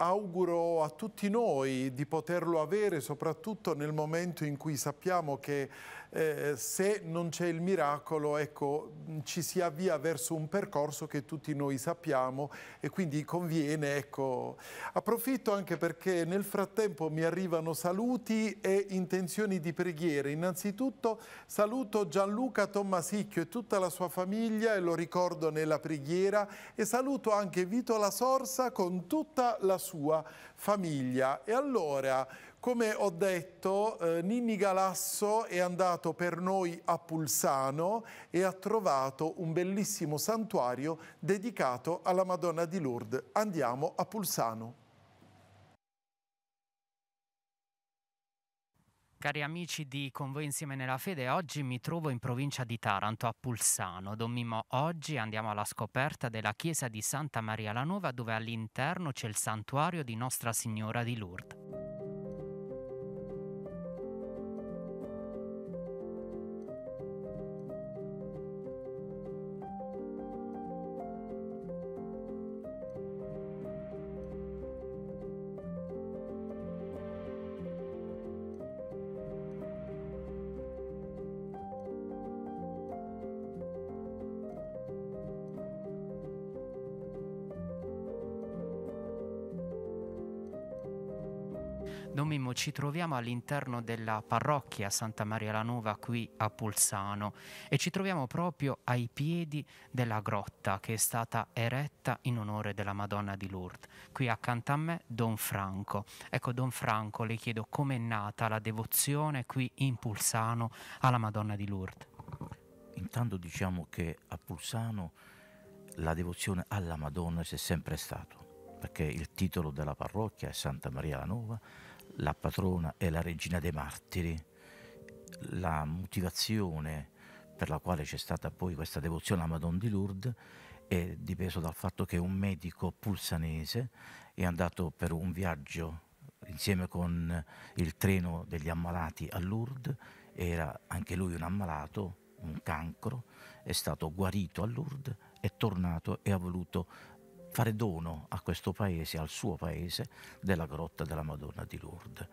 auguro a tutti noi di poterlo avere, soprattutto nel momento in cui sappiamo che eh, se non c'è il miracolo, ecco, ci si avvia verso un percorso che tutti noi sappiamo e quindi conviene, ecco. Approfitto anche perché nel frattempo mi arrivano saluti e intenzioni di preghiere. Innanzitutto saluto Gianluca Tommasicchio e tutta la sua famiglia e lo ricordo nella preghiera e saluto anche Vito La Sorsa con tutta la sua sua famiglia. E allora, come ho detto, eh, Ninni Galasso è andato per noi a Pulsano e ha trovato un bellissimo santuario dedicato alla Madonna di Lourdes. Andiamo a Pulsano. Cari amici di Convoi insieme nella fede, oggi mi trovo in provincia di Taranto, a Pulsano. Domimo oggi andiamo alla scoperta della chiesa di Santa Maria la Nuova dove all'interno c'è il santuario di Nostra Signora di Lourdes. ci troviamo all'interno della parrocchia Santa Maria la Nuova qui a Pulsano e ci troviamo proprio ai piedi della grotta che è stata eretta in onore della Madonna di Lourdes. Qui accanto a me Don Franco. Ecco Don Franco, le chiedo com'è nata la devozione qui in Pulsano alla Madonna di Lourdes. Intanto diciamo che a Pulsano la devozione alla Madonna c'è sempre stato, perché il titolo della parrocchia è Santa Maria la Nuova la patrona e la regina dei martiri, la motivazione per la quale c'è stata poi questa devozione alla Madonna di Lourdes è dipeso dal fatto che un medico pulsanese è andato per un viaggio insieme con il treno degli ammalati a Lourdes, era anche lui un ammalato, un cancro, è stato guarito a Lourdes, è tornato e ha voluto fare dono a questo paese, al suo paese, della grotta della Madonna di Lourdes.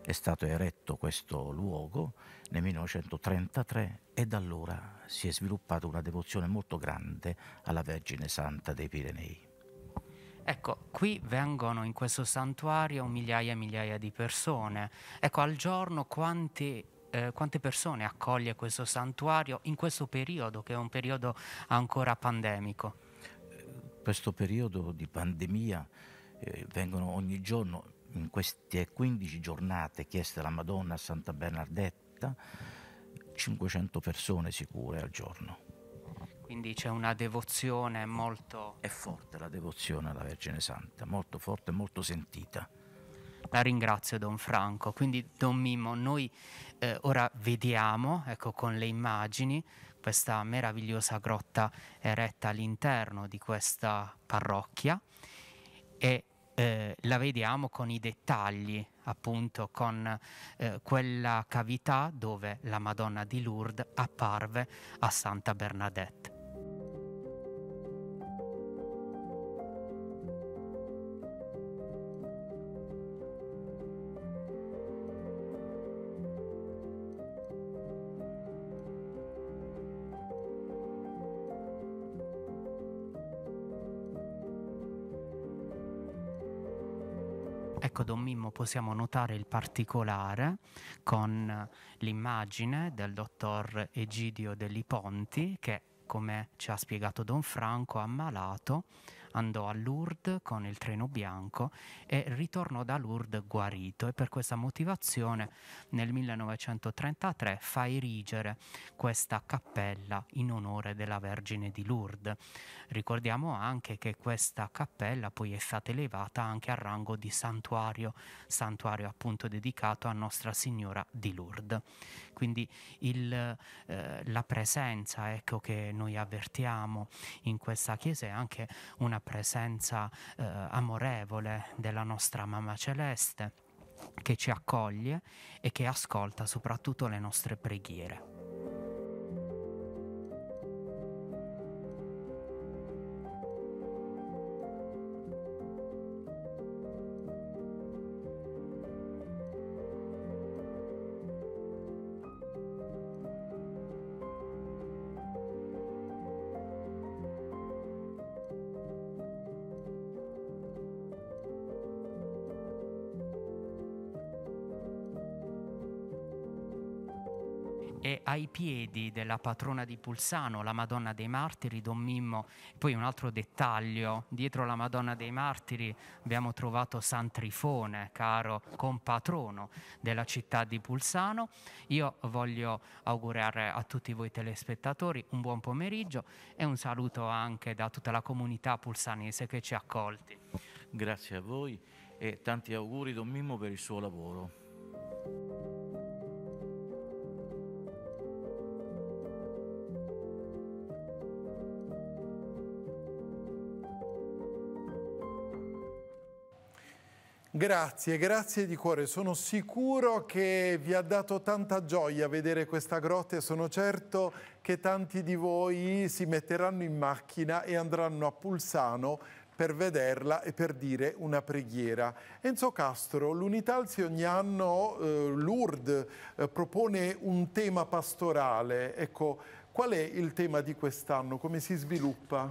È stato eretto questo luogo nel 1933 e da allora si è sviluppata una devozione molto grande alla Vergine Santa dei Pirenei. Ecco, qui vengono in questo santuario migliaia e migliaia di persone. Ecco, al giorno quanti eh, quante persone accoglie questo santuario in questo periodo che è un periodo ancora pandemico? questo periodo di pandemia eh, vengono ogni giorno, in queste 15 giornate chieste alla Madonna a Santa Bernardetta, 500 persone sicure al giorno. Quindi c'è una devozione molto... È forte la devozione alla Vergine Santa, molto forte, e molto sentita. La ringrazio Don Franco. Quindi Don Mimmo, noi eh, ora vediamo, ecco, con le immagini, questa meravigliosa grotta eretta eh, all'interno di questa parrocchia e eh, la vediamo con i dettagli, appunto con eh, quella cavità dove la Madonna di Lourdes apparve a Santa Bernadette. ecco Don Mimmo possiamo notare il particolare con l'immagine del dottor Egidio Deli Ponti che, come ci ha spiegato Don Franco, ammalato andò a Lourdes con il treno bianco e ritornò da Lourdes guarito e per questa motivazione nel 1933 fa erigere questa cappella in onore della Vergine di Lourdes. Ricordiamo anche che questa cappella poi è stata elevata anche al rango di santuario, santuario appunto dedicato a Nostra Signora di Lourdes quindi il, eh, la presenza ecco, che noi avvertiamo in questa chiesa è anche una presenza eh, amorevole della nostra mamma celeste che ci accoglie e che ascolta soprattutto le nostre preghiere. e ai piedi della patrona di Pulsano, la Madonna dei Martiri, Don Mimmo. Poi un altro dettaglio, dietro la Madonna dei Martiri abbiamo trovato San Trifone, caro compatrono della città di Pulsano. Io voglio augurare a tutti voi telespettatori un buon pomeriggio e un saluto anche da tutta la comunità pulsanese che ci ha accolti. Grazie a voi e tanti auguri Don Mimmo per il suo lavoro. Grazie, grazie di cuore. Sono sicuro che vi ha dato tanta gioia vedere questa grotta e sono certo che tanti di voi si metteranno in macchina e andranno a Pulsano per vederla e per dire una preghiera. Enzo Castro, l'Unitalsi ogni anno eh, Lourdes eh, propone un tema pastorale. Ecco, qual è il tema di quest'anno? Come si sviluppa?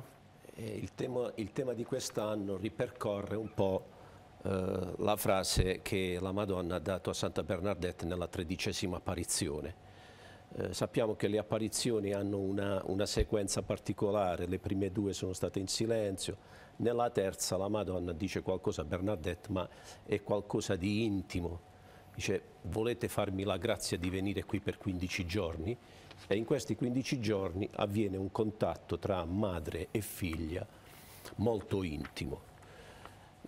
Eh, il, tema, il tema di quest'anno ripercorre un po' Eh, la frase che la Madonna ha dato a Santa Bernadette nella tredicesima apparizione. Eh, sappiamo che le apparizioni hanno una, una, sequenza particolare, le prime due sono state in silenzio, nella terza la Madonna dice qualcosa a Bernadette, ma è qualcosa di intimo. Dice, volete farmi la grazia di venire qui per 15 giorni? E in questi 15 giorni avviene un contatto tra madre e figlia molto intimo.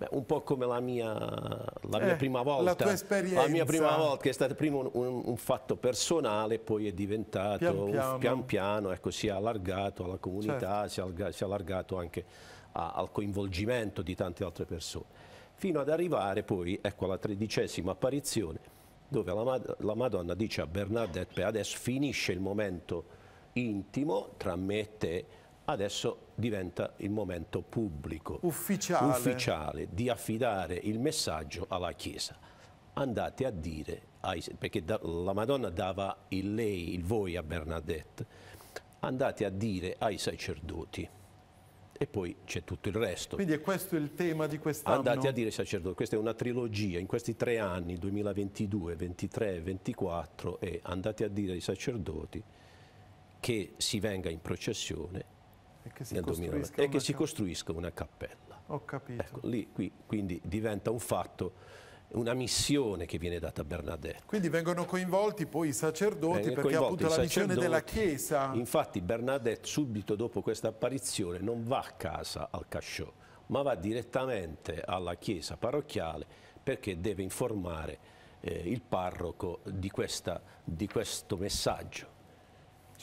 Beh, un po' come la mia, la mia eh, prima volta. La, tua la mia prima volta, che è stato prima un, un, un fatto personale, poi è diventato pian piano, un, pian piano ecco, si è allargato alla comunità, certo. si, è allargato, si, è allargato anche a, al coinvolgimento di tante altre persone. Fino ad arrivare poi ecco, alla tredicesima apparizione, dove la, la Madonna dice a Bernadette: Adesso finisce il momento intimo tra me adesso diventa il momento pubblico, ufficiale. ufficiale, di affidare il messaggio alla Chiesa. Andate a dire, ai, perché da, la Madonna dava il lei, il voi a Bernadette, andate a dire ai sacerdoti. E poi c'è tutto il resto. Quindi è questo il tema di quest'anno? Andate a dire ai sacerdoti, questa è una trilogia, in questi tre anni, 2022, 2023, 2024, e andate a dire ai sacerdoti che si venga in processione e che si, costruisca, e che si costruisca una cappella. Ho capito. Ecco, lì, qui, quindi diventa un fatto una missione che viene data a Bernadette. Quindi vengono coinvolti poi i sacerdoti Vengono perché appunto la missione della Chiesa. Infatti Bernadette subito dopo questa apparizione non va a casa al Casciò, ma va direttamente alla chiesa parrocchiale perché deve informare eh, il parroco di, questa, di questo messaggio.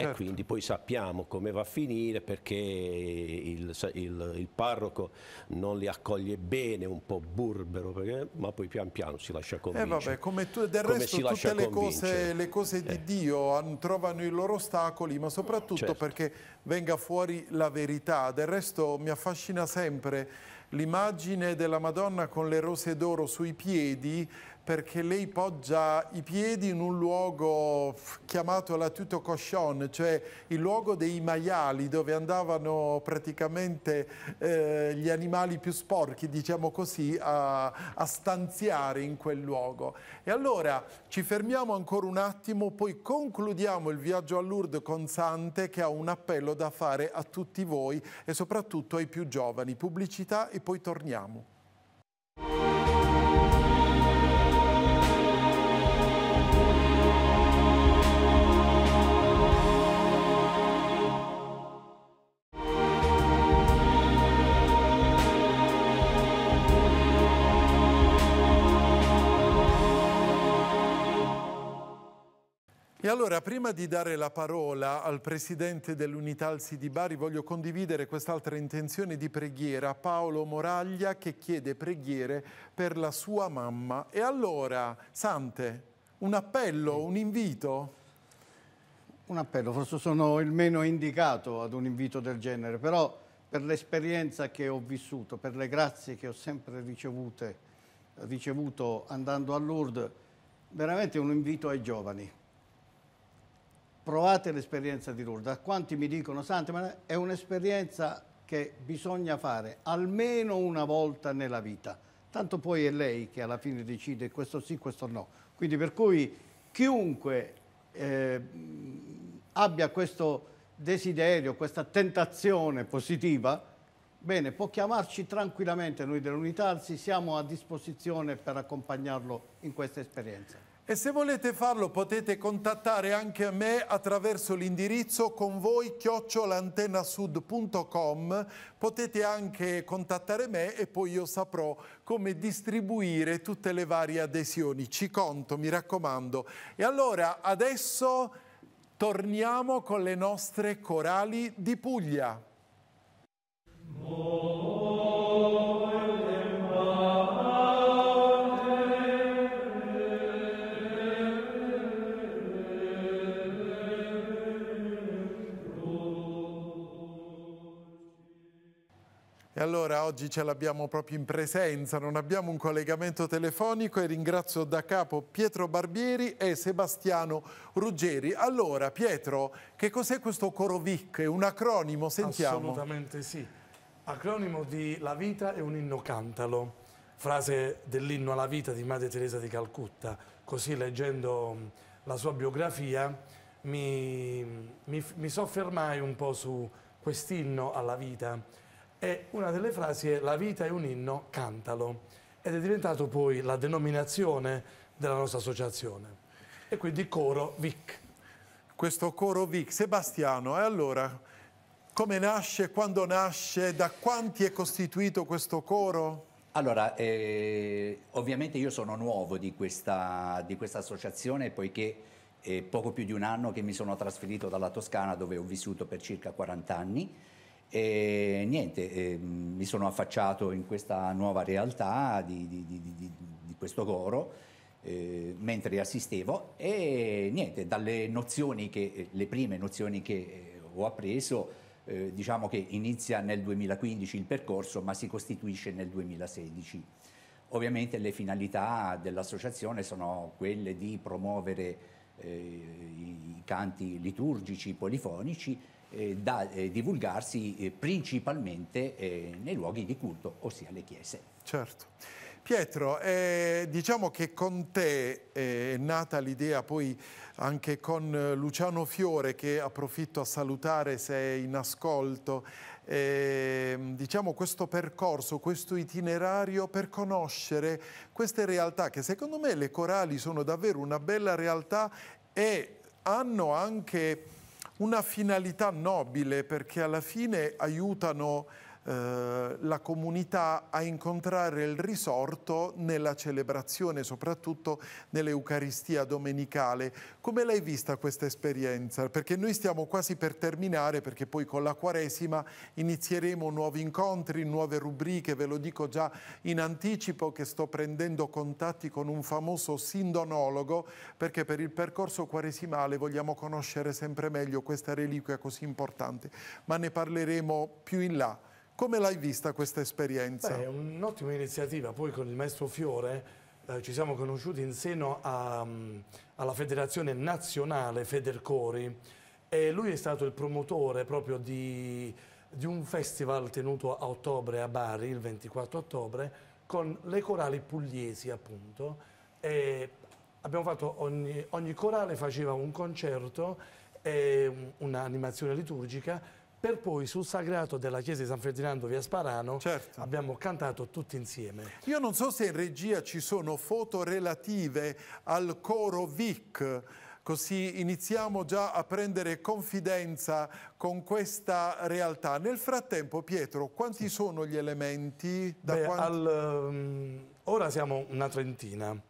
Certo. E quindi poi sappiamo come va a finire perché il, il, il parroco non li accoglie bene, un po' burbero, perché, ma poi pian piano si lascia eh, convincere. Eh vabbè, come tu, del come resto tutte le cose, le cose, di eh. Dio trovano i loro ostacoli, ma soprattutto certo. perché venga fuori la verità. Del resto mi affascina sempre l'immagine della Madonna con le rose d'oro sui piedi perché lei poggia i piedi in un luogo chiamato la Tuto Cochon, cioè il luogo dei maiali dove andavano praticamente eh, gli animali più sporchi, diciamo così, a, a stanziare in quel luogo. E allora ci fermiamo ancora un attimo, poi concludiamo il viaggio a Lourdes con Sante che ha un appello da fare a tutti voi e soprattutto ai più giovani. Pubblicità e poi torniamo. E allora, prima di dare la parola al presidente dell'Unitalsi di Bari, voglio condividere quest'altra intenzione di preghiera, Paolo Moraglia, che chiede preghiere per la sua mamma. E allora, Sante, un appello, un invito? Un appello, forse sono il meno indicato ad un invito del genere, però per l'esperienza che ho vissuto, per le grazie che ho sempre ricevute, ricevuto andando a Lourdes, veramente un invito ai giovani provate l'esperienza di Lourdes. Quanti mi dicono, Santi, ma è un'esperienza che bisogna fare almeno una volta nella vita. Tanto poi è lei che alla fine decide questo sì, questo no. Quindi per cui chiunque eh, abbia questo desiderio, questa tentazione positiva, bene, può chiamarci tranquillamente noi dell'Unitarsi, siamo a disposizione per accompagnarlo in questa esperienza. E se volete farlo potete contattare anche a me attraverso l'indirizzo con voi chiocciolantenasud.com. Potete anche contattare me e poi io saprò come distribuire tutte le varie adesioni. Ci conto, mi raccomando. E allora adesso torniamo con le nostre corali di Puglia. Oh, E allora oggi ce l'abbiamo proprio in presenza, non abbiamo un collegamento telefonico e ringrazio da capo Pietro Barbieri e Sebastiano Ruggeri. Allora Pietro, che cos'è questo Corovic? È un acronimo, sentiamo. Assolutamente sì. Acronimo di La vita è un inno cantalo, frase dell'inno alla vita di Madre Teresa di Calcutta. Così leggendo mm, la sua biografia mi, mi, mi soffermai un po' su quest'inno alla vita e una delle frasi è la vita è un inno, cantalo. Ed è diventato poi la denominazione della nostra associazione. E quindi coro VIC. Questo coro VIC. Sebastiano, e allora come nasce, quando nasce, da quanti è costituito questo coro? Allora, eh, ovviamente io sono nuovo di questa, di questa associazione poiché è eh, poco più di un anno che mi sono trasferito dalla Toscana dove ho vissuto per circa 40 anni e niente, eh, mi sono affacciato in questa nuova realtà di, di, di, di questo coro eh, mentre assistevo e niente, dalle nozioni che, eh, le prime nozioni che eh, ho appreso, eh, diciamo che inizia nel 2015 il percorso ma si costituisce nel 2016. Ovviamente le finalità dell'associazione sono quelle di promuovere eh, i canti liturgici, polifonici, eh, da eh, divulgarsi principalmente nei luoghi di culto, ossia le chiese. Certo. Pietro, eh, diciamo che con te è nata l'idea poi anche con Luciano Fiore che approfitto a salutare se è in ascolto eh, diciamo, questo percorso, questo itinerario per conoscere queste realtà che secondo me le corali sono davvero una bella realtà e hanno anche una finalità nobile perché alla fine aiutano eh, la comunità a incontrare il risorto nella celebrazione, soprattutto nell'Eucaristia domenicale. Come l'hai vista questa esperienza? Perché noi stiamo quasi per terminare, perché poi con la Quaresima inizieremo nuovi incontri, nuove rubriche, ve lo dico già in anticipo che sto prendendo contatti con un famoso sindonologo perché per il percorso quaresimale vogliamo conoscere sempre meglio questa reliquia così importante, ma ne parleremo più in là. Come l'hai vista questa esperienza? Beh, è un'ottima iniziativa, poi con il maestro Fiore eh, ci siamo conosciuti in seno a, mm, alla federazione nazionale Federcori e lui è stato il promotore proprio di, di un festival tenuto a ottobre a Bari, il 24 ottobre, con le corali pugliesi appunto e abbiamo fatto ogni, ogni corale faceva un concerto e un'animazione liturgica per poi sul sagrato della chiesa di San Ferdinando via Sparano certo. abbiamo cantato tutti insieme. Io non so se in regia ci sono foto relative al coro Vic, così iniziamo già a prendere confidenza con questa realtà. Nel frattempo, Pietro, quanti sì. sono gli elementi? Beh, quanti... al, um, ora siamo una trentina.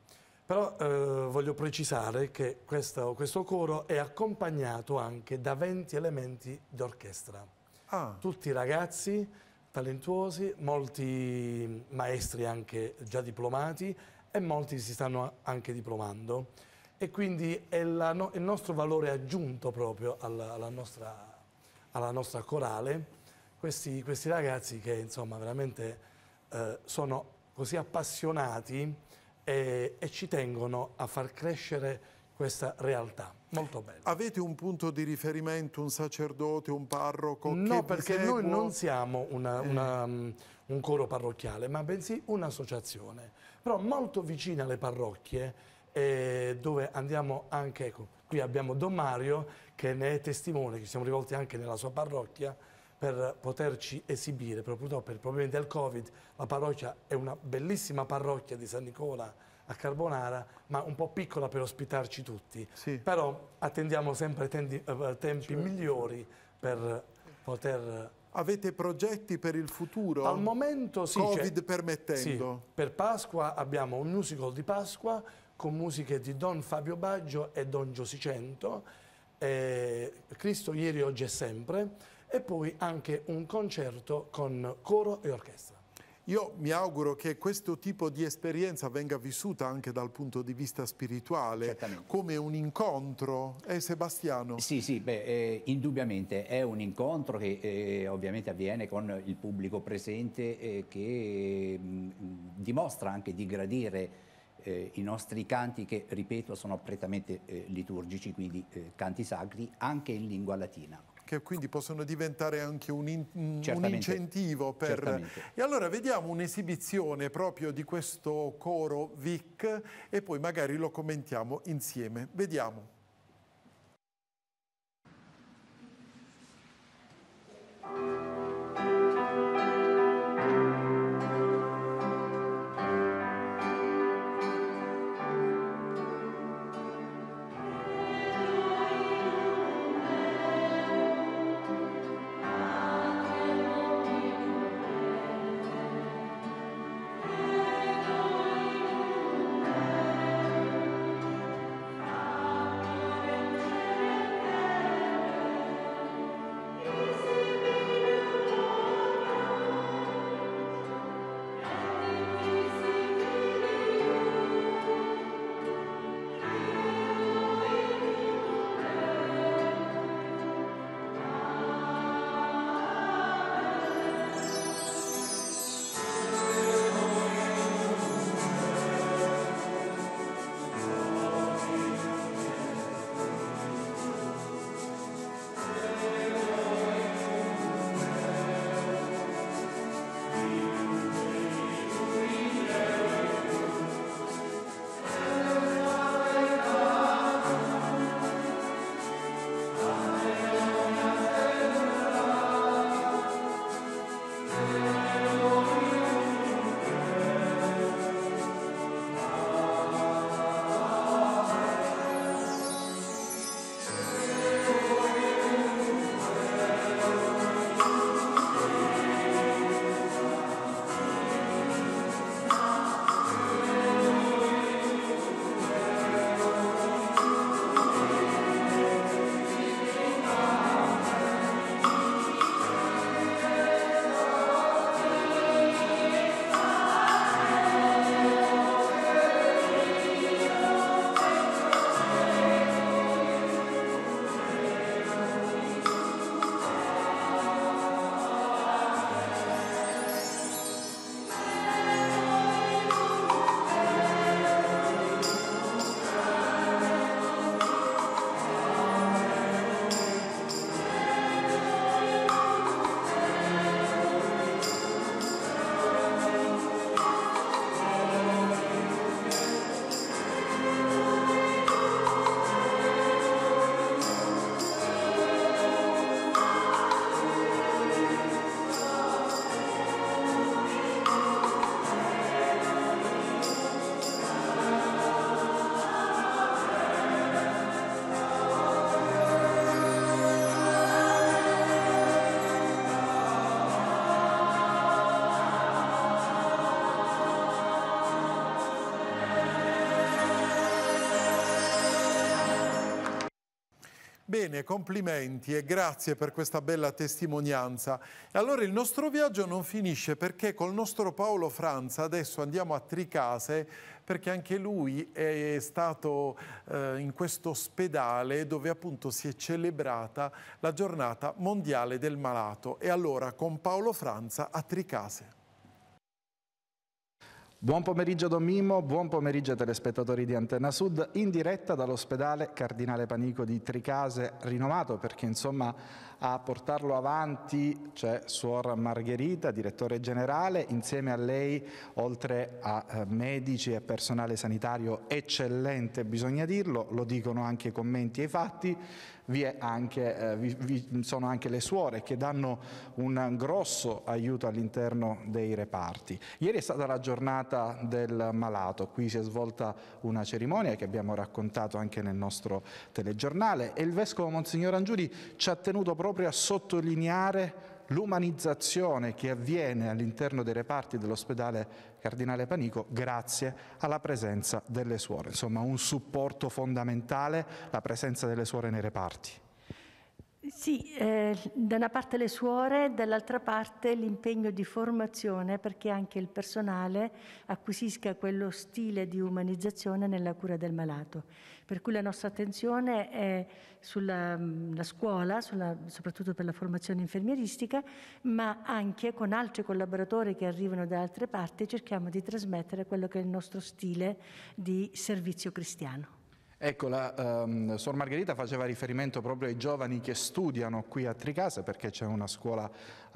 Però eh, voglio precisare che questo, questo, coro è accompagnato anche da 20 elementi d'orchestra. Ah. Tutti ragazzi talentuosi, molti maestri anche già diplomati e molti si stanno anche diplomando. E quindi è la, no, il nostro valore aggiunto proprio alla, alla, nostra, alla nostra, corale, questi, questi, ragazzi che insomma veramente eh, sono così appassionati e, e ci tengono a far crescere questa realtà. Molto bene. Avete un punto di riferimento, un sacerdote, un parroco? No, perché seguo... noi non siamo una, eh. una, eh. un coro parrocchiale, ma bensì un'associazione, però molto vicina alle parrocchie, eh, dove andiamo anche, ecco, qui abbiamo Don Mario che ne è testimone, che siamo rivolti anche nella sua parrocchia, per poterci esibire, proprio dopo per problemi del Covid, la parrocchia è una bellissima parrocchia di San Nicola a Carbonara, ma un po' piccola per ospitarci tutti. Sì. Però attendiamo sempre tempi cioè. migliori per poter... Avete progetti per il futuro? Al momento sì. Cioè Covid cioè, permettendo. Sì, per Pasqua abbiamo un musical di Pasqua con musiche di Don Fabio Baggio e Don Giosicento, eh, Cristo ieri, oggi e sempre, e poi anche un concerto con coro e orchestra. Io mi auguro che questo tipo di esperienza venga vissuta anche dal punto di vista spirituale, Certamente. come un incontro, eh Sebastiano? Sì, sì, beh, eh, indubbiamente è un incontro che eh, ovviamente avviene con il pubblico presente eh, che mh, mm, dimostra anche di gradire eh, i nostri canti che, ripeto, sono prettamente eh, liturgici, quindi eh, canti sacri, anche in lingua latina che quindi possono diventare anche un, in, un incentivo per... Certamente. E allora vediamo un'esibizione proprio di questo coro Vic e poi magari lo commentiamo insieme. Vediamo. Thank you. bene, complimenti e grazie per questa bella testimonianza. E allora il nostro viaggio non finisce perché col nostro Paolo Franza adesso andiamo a Tricase perché anche lui è stato eh, in questo ospedale dove appunto si è celebrata la giornata mondiale del malato. E allora con Paolo Franza a Tricase. Buon pomeriggio Don Mimmo, buon pomeriggio telespettatori di Antenna Sud, in diretta dall'ospedale Cardinale Panico di Tricase, rinomato perché insomma a portarlo avanti c'è Suor Margherita, direttore generale, insieme a lei oltre a eh, medici e personale sanitario eccellente, bisogna dirlo, lo dicono anche i commenti e i fatti, anche, eh, vi, vi sono anche le suore che danno un grosso aiuto all'interno dei reparti. Ieri è stata la giornata del malato, qui si è svolta una cerimonia che abbiamo raccontato anche nel nostro telegiornale e il Vescovo Monsignor Angiuri ci ha tenuto proprio a sottolineare l'umanizzazione che avviene all'interno dei reparti dell'ospedale Cardinale Panico grazie alla presenza delle suore. Insomma, un supporto fondamentale la presenza delle suore nei reparti. Sì, eh, da una parte le suore, dall'altra parte l'impegno di formazione perché anche il personale acquisisca quello stile di umanizzazione nella cura del malato. Per cui la nostra attenzione è sulla mm, scuola, sulla, soprattutto per la formazione infermieristica, ma anche con altri collaboratori che arrivano da altre parti cerchiamo di trasmettere quello che è il nostro stile di servizio cristiano. Ecco, la um, Sor Margherita faceva riferimento proprio ai giovani che studiano qui a Tricase perché c'è una scuola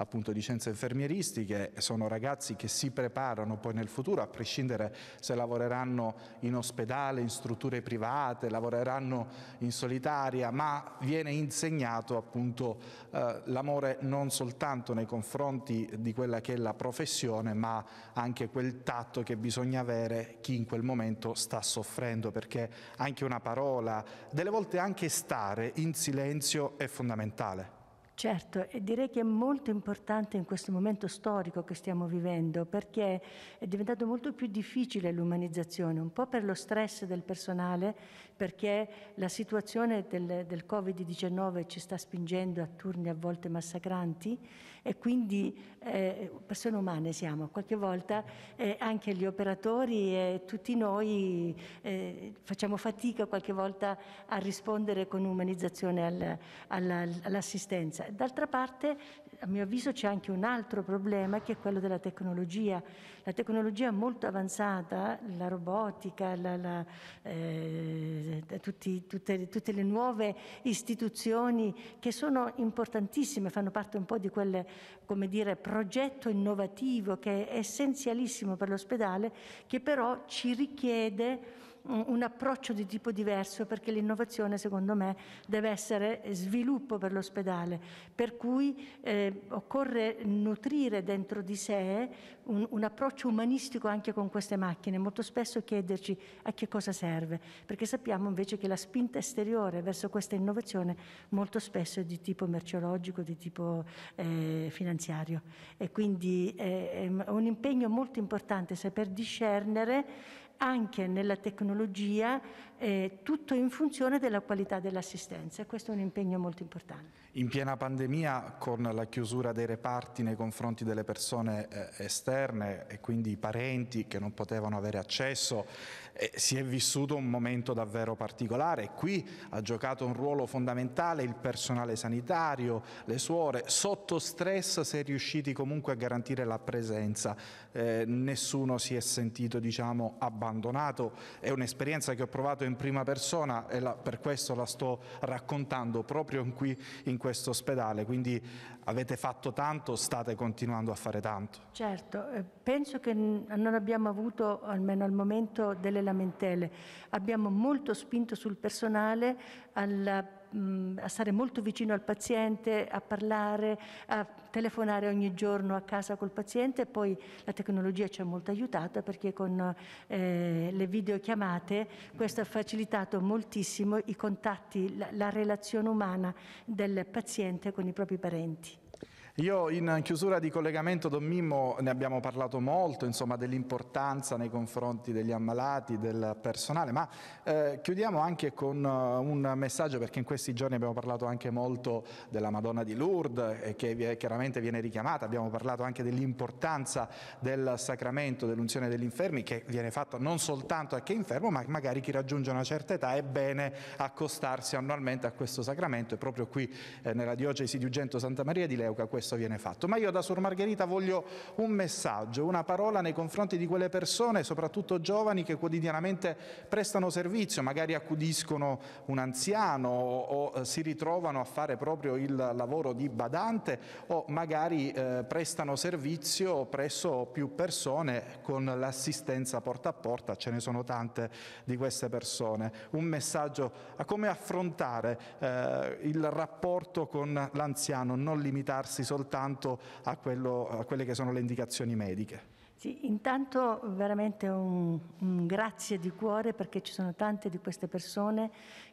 appunto di scienze infermieristiche, sono ragazzi che si preparano poi nel futuro, a prescindere se lavoreranno in ospedale, in strutture private, lavoreranno in solitaria, ma viene insegnato appunto eh, l'amore non soltanto nei confronti di quella che è la professione, ma anche quel tatto che bisogna avere chi in quel momento sta soffrendo, perché anche una parola, delle volte anche stare in silenzio è fondamentale. Certo, e direi che è molto importante in questo momento storico che stiamo vivendo, perché è diventato molto più difficile l'umanizzazione, un po' per lo stress del personale, perché la situazione del, del Covid-19 ci sta spingendo a turni a volte massacranti e quindi eh, persone umane siamo. Qualche volta eh, anche gli operatori e tutti noi eh, facciamo fatica qualche volta a rispondere con umanizzazione al, alla, all'assistenza. D'altra parte a mio avviso c'è anche un altro problema che è quello della tecnologia. La tecnologia molto avanzata, la robotica, la, la, eh, tutti, tutte, tutte, le nuove istituzioni che sono importantissime, fanno parte un po' di quel dire, progetto innovativo che è essenzialissimo per l'ospedale, che però ci richiede un approccio di tipo diverso perché l'innovazione secondo me deve essere sviluppo per l'ospedale, per cui eh, occorre nutrire dentro di sé un, un, approccio umanistico anche con queste macchine, molto spesso chiederci a che cosa serve, perché sappiamo invece che la spinta esteriore verso questa innovazione molto spesso è di tipo merceologico, di tipo eh, finanziario e quindi eh, è un impegno molto importante saper discernere anche nella tecnologia, eh, tutto in funzione della qualità dell'assistenza. Questo è un impegno molto importante. In piena pandemia, con la chiusura dei reparti nei confronti delle persone eh, esterne e quindi i parenti che non potevano avere accesso, eh, si è vissuto un momento davvero particolare. Qui ha giocato un ruolo fondamentale il personale sanitario, le suore, sotto stress si è riusciti comunque a garantire la presenza, eh, nessuno si è sentito diciamo, abbandonato, è un'esperienza che ho provato in prima persona e la, per questo la sto raccontando proprio qui in questo ospedale, quindi avete fatto tanto, state continuando a fare tanto. Certo, eh, penso che non abbiamo avuto almeno al momento delle lamentele. Abbiamo molto spinto sul personale alla, mh, mm, a stare molto vicino al paziente, a parlare, a telefonare ogni giorno a casa col paziente. Poi la tecnologia ci ha molto aiutato perché con eh, le videochiamate questo ha facilitato moltissimo i contatti, la, la relazione umana del paziente con i propri parenti. Io in chiusura di collegamento, Don Mimmo, ne abbiamo parlato molto, insomma, dell'importanza nei confronti degli ammalati, del personale, ma eh, chiudiamo anche con uh, un messaggio, perché in questi giorni abbiamo parlato anche molto della Madonna di Lourdes, eh, che eh, chiaramente viene richiamata, abbiamo parlato anche dell'importanza del sacramento dell'unzione degli infermi, che viene fatto non soltanto a chi è infermo, ma magari chi raggiunge una certa età è bene accostarsi annualmente a questo sacramento, e proprio qui eh, nella diocesi di Ugento Santa Maria di Leuca questo viene fatto. Ma io da Sor Margherita voglio un messaggio, una parola nei confronti di quelle persone, soprattutto giovani, che quotidianamente prestano servizio, magari accudiscono un anziano o, o eh, si ritrovano a fare proprio il lavoro di badante o magari eh, prestano servizio presso più persone con l'assistenza porta a porta, ce ne sono tante di queste persone. Un messaggio a come affrontare eh, il rapporto con l'anziano, non limitarsi soltanto a, quello, a quelle che sono le indicazioni mediche. Sì, intanto veramente un, un, grazie di cuore perché ci sono tante di queste persone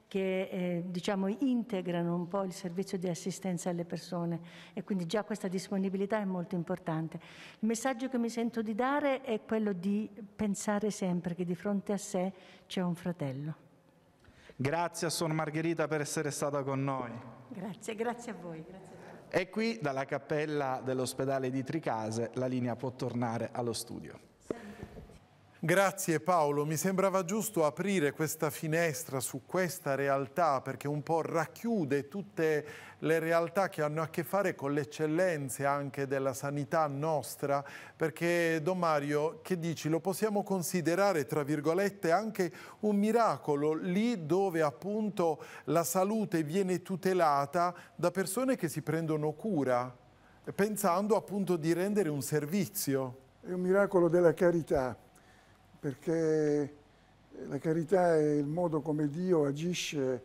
che eh, diciamo, integrano un po' il servizio di assistenza alle persone e quindi già questa disponibilità è molto importante. Il messaggio che mi sento di dare è quello di pensare sempre che di fronte a sé c'è un fratello. Grazie a Suor Margherita per essere stata con noi. Grazie, grazie a voi. Grazie. E qui dalla cappella dell'ospedale di Tricase la linea può tornare allo studio. Grazie Paolo, mi sembrava giusto aprire questa finestra su questa realtà perché un po' racchiude tutte le realtà che hanno a che fare con le eccellenze anche della sanità nostra, perché Don Mario, che dici, lo possiamo considerare tra virgolette anche un miracolo lì dove appunto la salute viene tutelata da persone che si prendono cura, pensando appunto di rendere un servizio. È un miracolo della carità perché eh, la carità è il modo come Dio agisce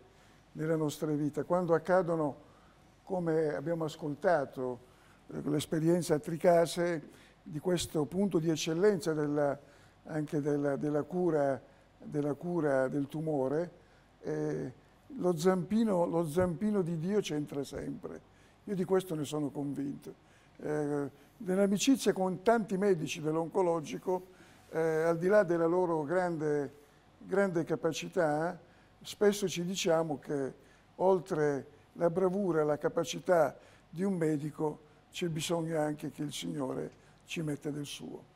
nella nostra vita. Quando accadono, come abbiamo ascoltato, eh, l'esperienza a Tricase di questo punto di eccellenza della, anche della, della, cura, della, cura, del tumore, eh, lo, zampino, lo, zampino, di Dio c'entra sempre. Io di questo ne sono convinto. Eh, nell'amicizia con tanti medici dell'oncologico, eh, al di là della loro grande, grande capacità, spesso ci diciamo che oltre la bravura e la capacità di un medico c'è bisogno anche che il Signore ci metta del suo.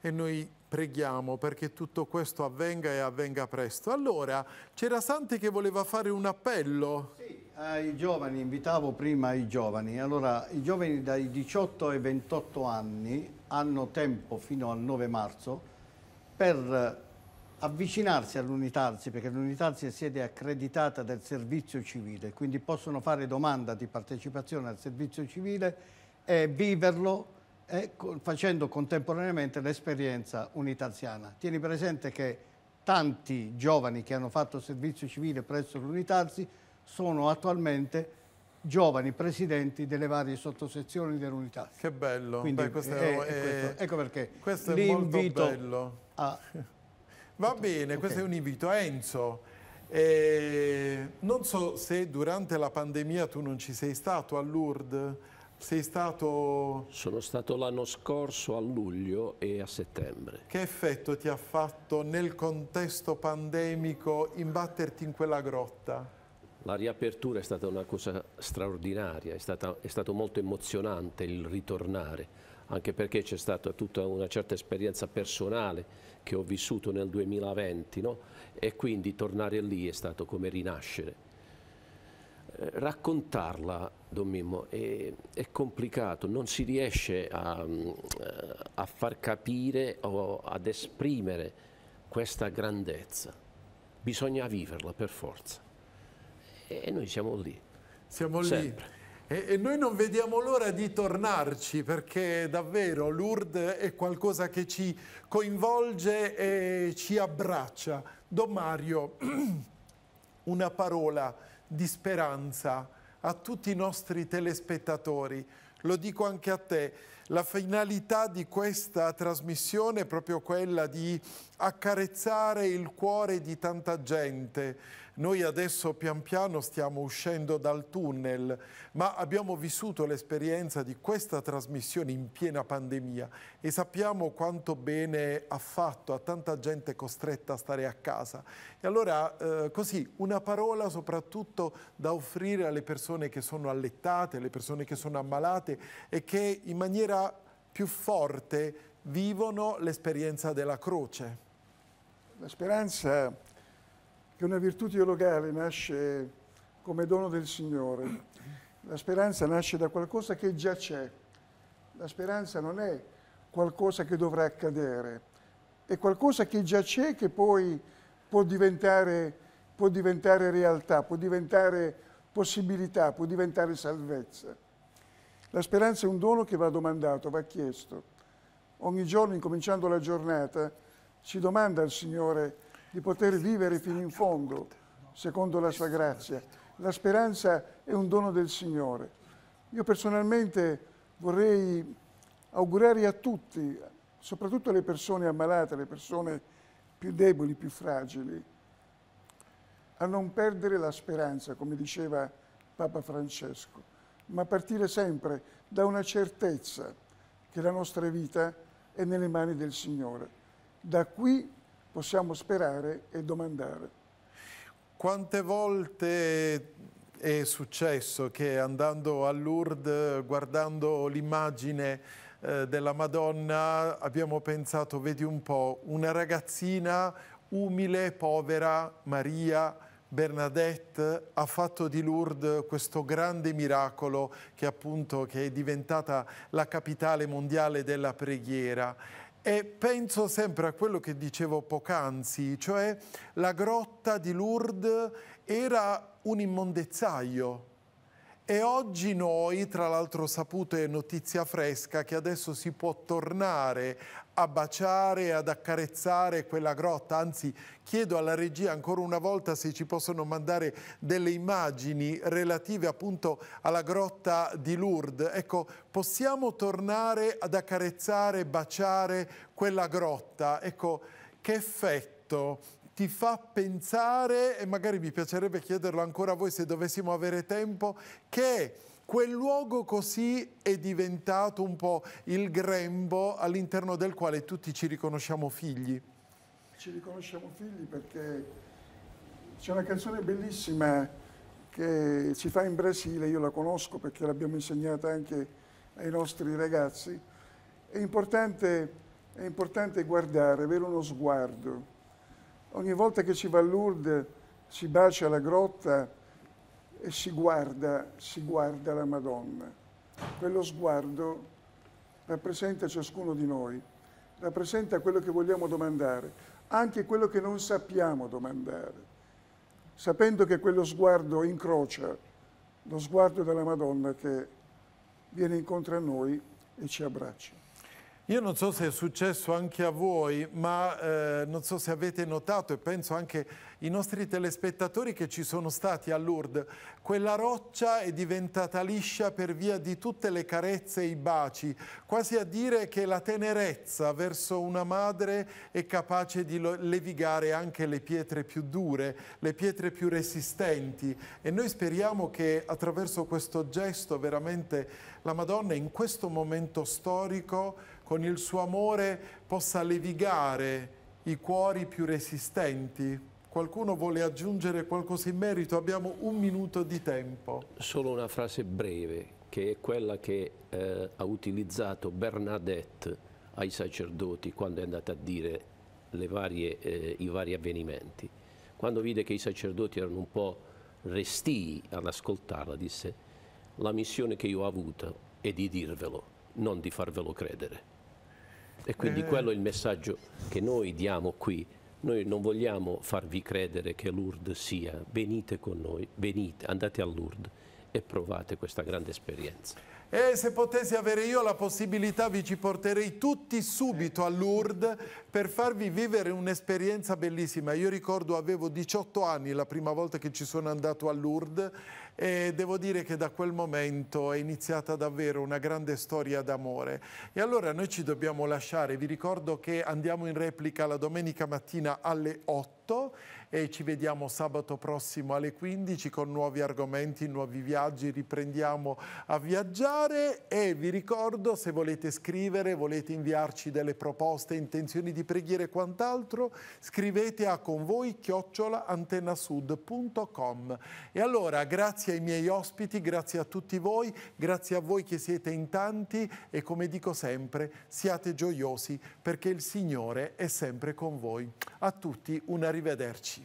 E noi preghiamo perché tutto questo avvenga e avvenga presto. Allora, c'era Santi che voleva fare un appello. Sì ai giovani, invitavo prima i giovani, allora i giovani dai 18 ai 28 anni hanno tempo fino al 9 marzo per avvicinarsi all'Unitarsi perché l'Unitarsi è sede accreditata del servizio civile, quindi possono fare domanda di partecipazione al servizio civile e viverlo e eh, facendo contemporaneamente l'esperienza unitarsiana. Tieni presente che tanti giovani che hanno fatto servizio civile presso l'Unitarsi sono attualmente giovani presidenti delle varie sottosezioni dell'unità. Che bello, Quindi, Beh, questo è, è, è questo. ecco perché questo è molto bello. A... Va bene, okay. questo è un invito. Enzo, eh, non so se durante la pandemia tu non ci sei stato a Lourdes, sei stato... Sono stato l'anno scorso a luglio e a settembre. Che effetto ti ha fatto nel contesto pandemico imbatterti in quella grotta? La riapertura è stata una cosa straordinaria, è, stata, è stato molto emozionante il ritornare, anche perché c'è stata tutta una certa esperienza personale che ho vissuto nel 2020 no? e quindi tornare lì è stato come rinascere. Eh, raccontarla, Don Mimmo, è, è, complicato, non si riesce a, eh, a far capire o ad esprimere questa grandezza, bisogna viverla per forza e noi siamo lì. Siamo Sempre. lì. E, e, noi non vediamo l'ora di tornarci perché davvero Lourdes è qualcosa che ci coinvolge e ci abbraccia. Don Mario, una parola di speranza a tutti i nostri telespettatori. Lo dico anche a te, la finalità di questa trasmissione è proprio quella di accarezzare il cuore di tanta gente, noi adesso pian piano stiamo uscendo dal tunnel, ma abbiamo vissuto l'esperienza di questa trasmissione in piena pandemia e sappiamo quanto bene ha fatto a tanta gente costretta a stare a casa. E allora eh, così una parola soprattutto da offrire alle persone che sono allettate, alle persone che sono ammalate e che in maniera più forte vivono l'esperienza della croce. La speranza che una virtù teologale nasce come dono del Signore. La speranza nasce da qualcosa che già c'è. La speranza non è qualcosa che dovrà accadere, è qualcosa che già c'è che poi può diventare, può diventare realtà, può diventare possibilità, può diventare salvezza. La speranza è un dono che va domandato, va chiesto. Ogni giorno, incominciando la giornata, si domanda al Signore di poter vivere fino in fondo, secondo la sua grazia. La speranza è un dono del Signore. Io personalmente vorrei augurare a tutti, soprattutto alle persone ammalate, alle persone più deboli, più fragili, a non perdere la speranza, come diceva Papa Francesco, ma partire sempre da una certezza che la nostra vita è nelle mani del Signore. Da qui possiamo sperare e domandare. Quante volte è successo che andando a Lourdes, guardando l'immagine eh, della Madonna, abbiamo pensato, vedi un po', una ragazzina umile, povera, Maria, Bernadette ha fatto di Lourdes questo grande miracolo che appunto che è diventata la capitale mondiale della preghiera e penso sempre a quello che dicevo poc'anzi, cioè la grotta di Lourdes era un immondezzaio, e oggi noi, tra l'altro saputo è notizia fresca, che adesso si può tornare a baciare, ad accarezzare quella grotta, anzi chiedo alla regia ancora una volta se ci possono mandare delle immagini relative appunto alla grotta di Lourdes. Ecco, possiamo tornare ad accarezzare, baciare quella grotta? Ecco, che effetto ti fa pensare, e magari mi piacerebbe chiederlo ancora a voi se dovessimo avere tempo, che Quel luogo così è diventato un po' il grembo all'interno del quale tutti ci riconosciamo figli. Ci riconosciamo figli perché c'è una canzone bellissima che si fa in Brasile, io la conosco perché l'abbiamo insegnata anche ai nostri ragazzi. È importante, è importante guardare, avere uno sguardo. Ogni volta che si va a Lourdes, si bacia la grotta, e si guarda, si guarda la Madonna. Quello sguardo rappresenta ciascuno di noi, rappresenta quello che vogliamo domandare, anche quello che non sappiamo domandare. Sapendo che quello sguardo incrocia lo sguardo della Madonna che viene incontro a noi e ci abbraccia. Io non so se è successo anche a voi, ma eh, non so se avete notato e penso anche i nostri telespettatori che ci sono stati a Lourdes, quella roccia è diventata liscia per via di tutte le carezze e i baci, quasi a dire che la tenerezza verso una madre è capace di levigare anche le pietre più dure, le pietre più resistenti e noi speriamo che attraverso questo gesto veramente la Madonna in questo momento storico con il suo amore possa levigare i cuori più resistenti. Qualcuno vuole aggiungere qualcosa in merito? Abbiamo un minuto di tempo. Solo una frase breve, che è quella che eh, ha utilizzato Bernadette ai sacerdoti quando è andata a dire varie, eh, i vari avvenimenti. Quando vide che i sacerdoti erano un po' restii ad ascoltarla, disse la missione che io ho avuto è di dirvelo, non di farvelo credere. E quindi eh. quello è il messaggio che noi diamo qui. Noi non vogliamo farvi credere che Lourdes sia, venite con noi, venite, andate a Lourdes e provate questa grande esperienza. E se potessi avere io la possibilità vi ci porterei tutti subito a Lourdes per farvi vivere un'esperienza bellissima. Io ricordo avevo 18 anni la prima volta che ci sono andato a Lourdes e devo dire che da quel momento è iniziata davvero una grande storia d'amore. E allora noi ci dobbiamo lasciare, vi ricordo che andiamo in replica la domenica mattina alle 8 e ci vediamo sabato prossimo alle 15 con nuovi argomenti, nuovi viaggi, riprendiamo a viaggiare e vi ricordo se volete scrivere, volete inviarci delle proposte, intenzioni di preghiere e quant'altro, scrivete a convoi chiocciola E allora grazie ai miei ospiti, grazie a tutti voi, grazie a voi che siete in tanti e come dico sempre, siate gioiosi perché il Signore è sempre con voi. A tutti un arrivederci.